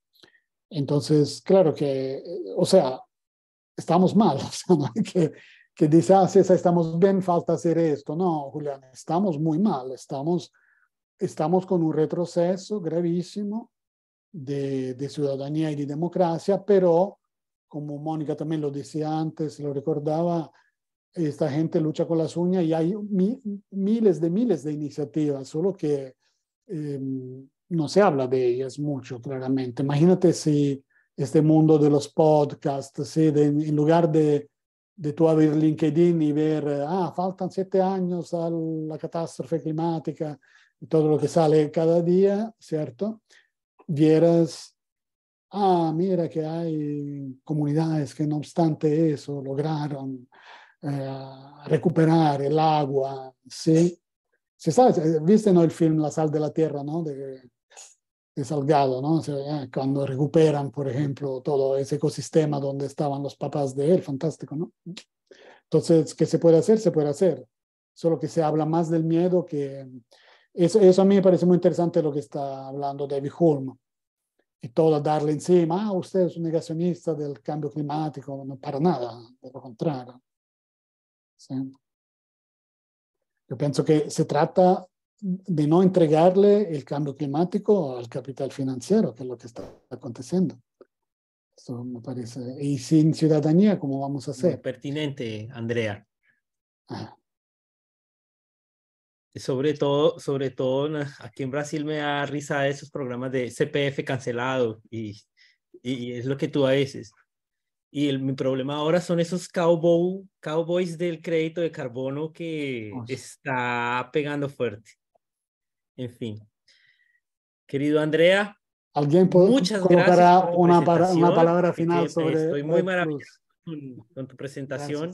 Entonces, claro que, o sea, estamos mal, que, que dice, ah, César, estamos bien, falta hacer esto. No, Julián, estamos muy mal, estamos, estamos con un retroceso gravísimo de, ciudadanía y de democracia, pero como Mónica también lo decía antes, lo recordaba, esta gente lucha con las uñas y hay miles de miles de iniciativas, solo que em, no se habla de ellas mucho, claramente. Imagínate si este mundo de los podcasts, si en lugar de, de tú abrir LinkedIn y ver, ah, faltan siete años a la catástrofe climática y todo lo que sale cada día, ¿cierto? Vieras, ah, mira que hay comunidades que no obstante eso lograron eh, recuperar el agua, ¿sí? Eh, viste no el film La sal de la tierra, ¿no? de Salgado, ¿no? cuando recuperan, por ejemplo, todo ese ecosistema donde estaban los papás de él, fantástico, ¿no? Entonces, ¿qué se puede hacer? Se puede hacer, solo que se habla más del miedo que... Eso, a mí me parece muy interesante lo que está hablando David Hulme y todo darle encima, ah, usted es un negacionista del cambio climático, no para nada, de lo contrario. Yo pienso que se trata de no entregarle el cambio climático al capital financiero, que es lo que está aconteciendo. Eso me parece. Y sin ciudadanía, ¿cómo vamos a hacer? pertinente, Andrea. Sobre todo, sobre todo aquí en Brasil me da risa esos programas de CPF cancelado y, y es lo que tú a veces. Y mi problema ahora son esos cowboy, cowboys del crédito de carbono que está pegando fuerte. En fin. Querido Andrea, ¿alguien muchas gracias una, una, palabra final sobre Estoy muy maravilloso con, tu presentación.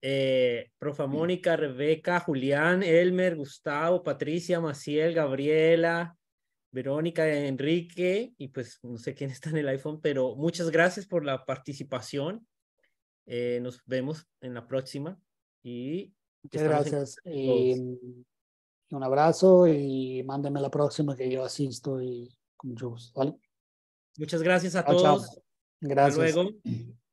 Eh, profa Mónica, Rebeca, Julián, Elmer, Gustavo, Patricia, Maciel, Gabriela, Verónica, Enrique, y pues no sé quién está en el iPhone, pero muchas gracias por la participación. Eh, nos vemos en la próxima. Y Muchas gracias un abrazo y mándeme la próxima que yo asisto y con mucho Muchas gracias a todos. Gracias. Hasta luego.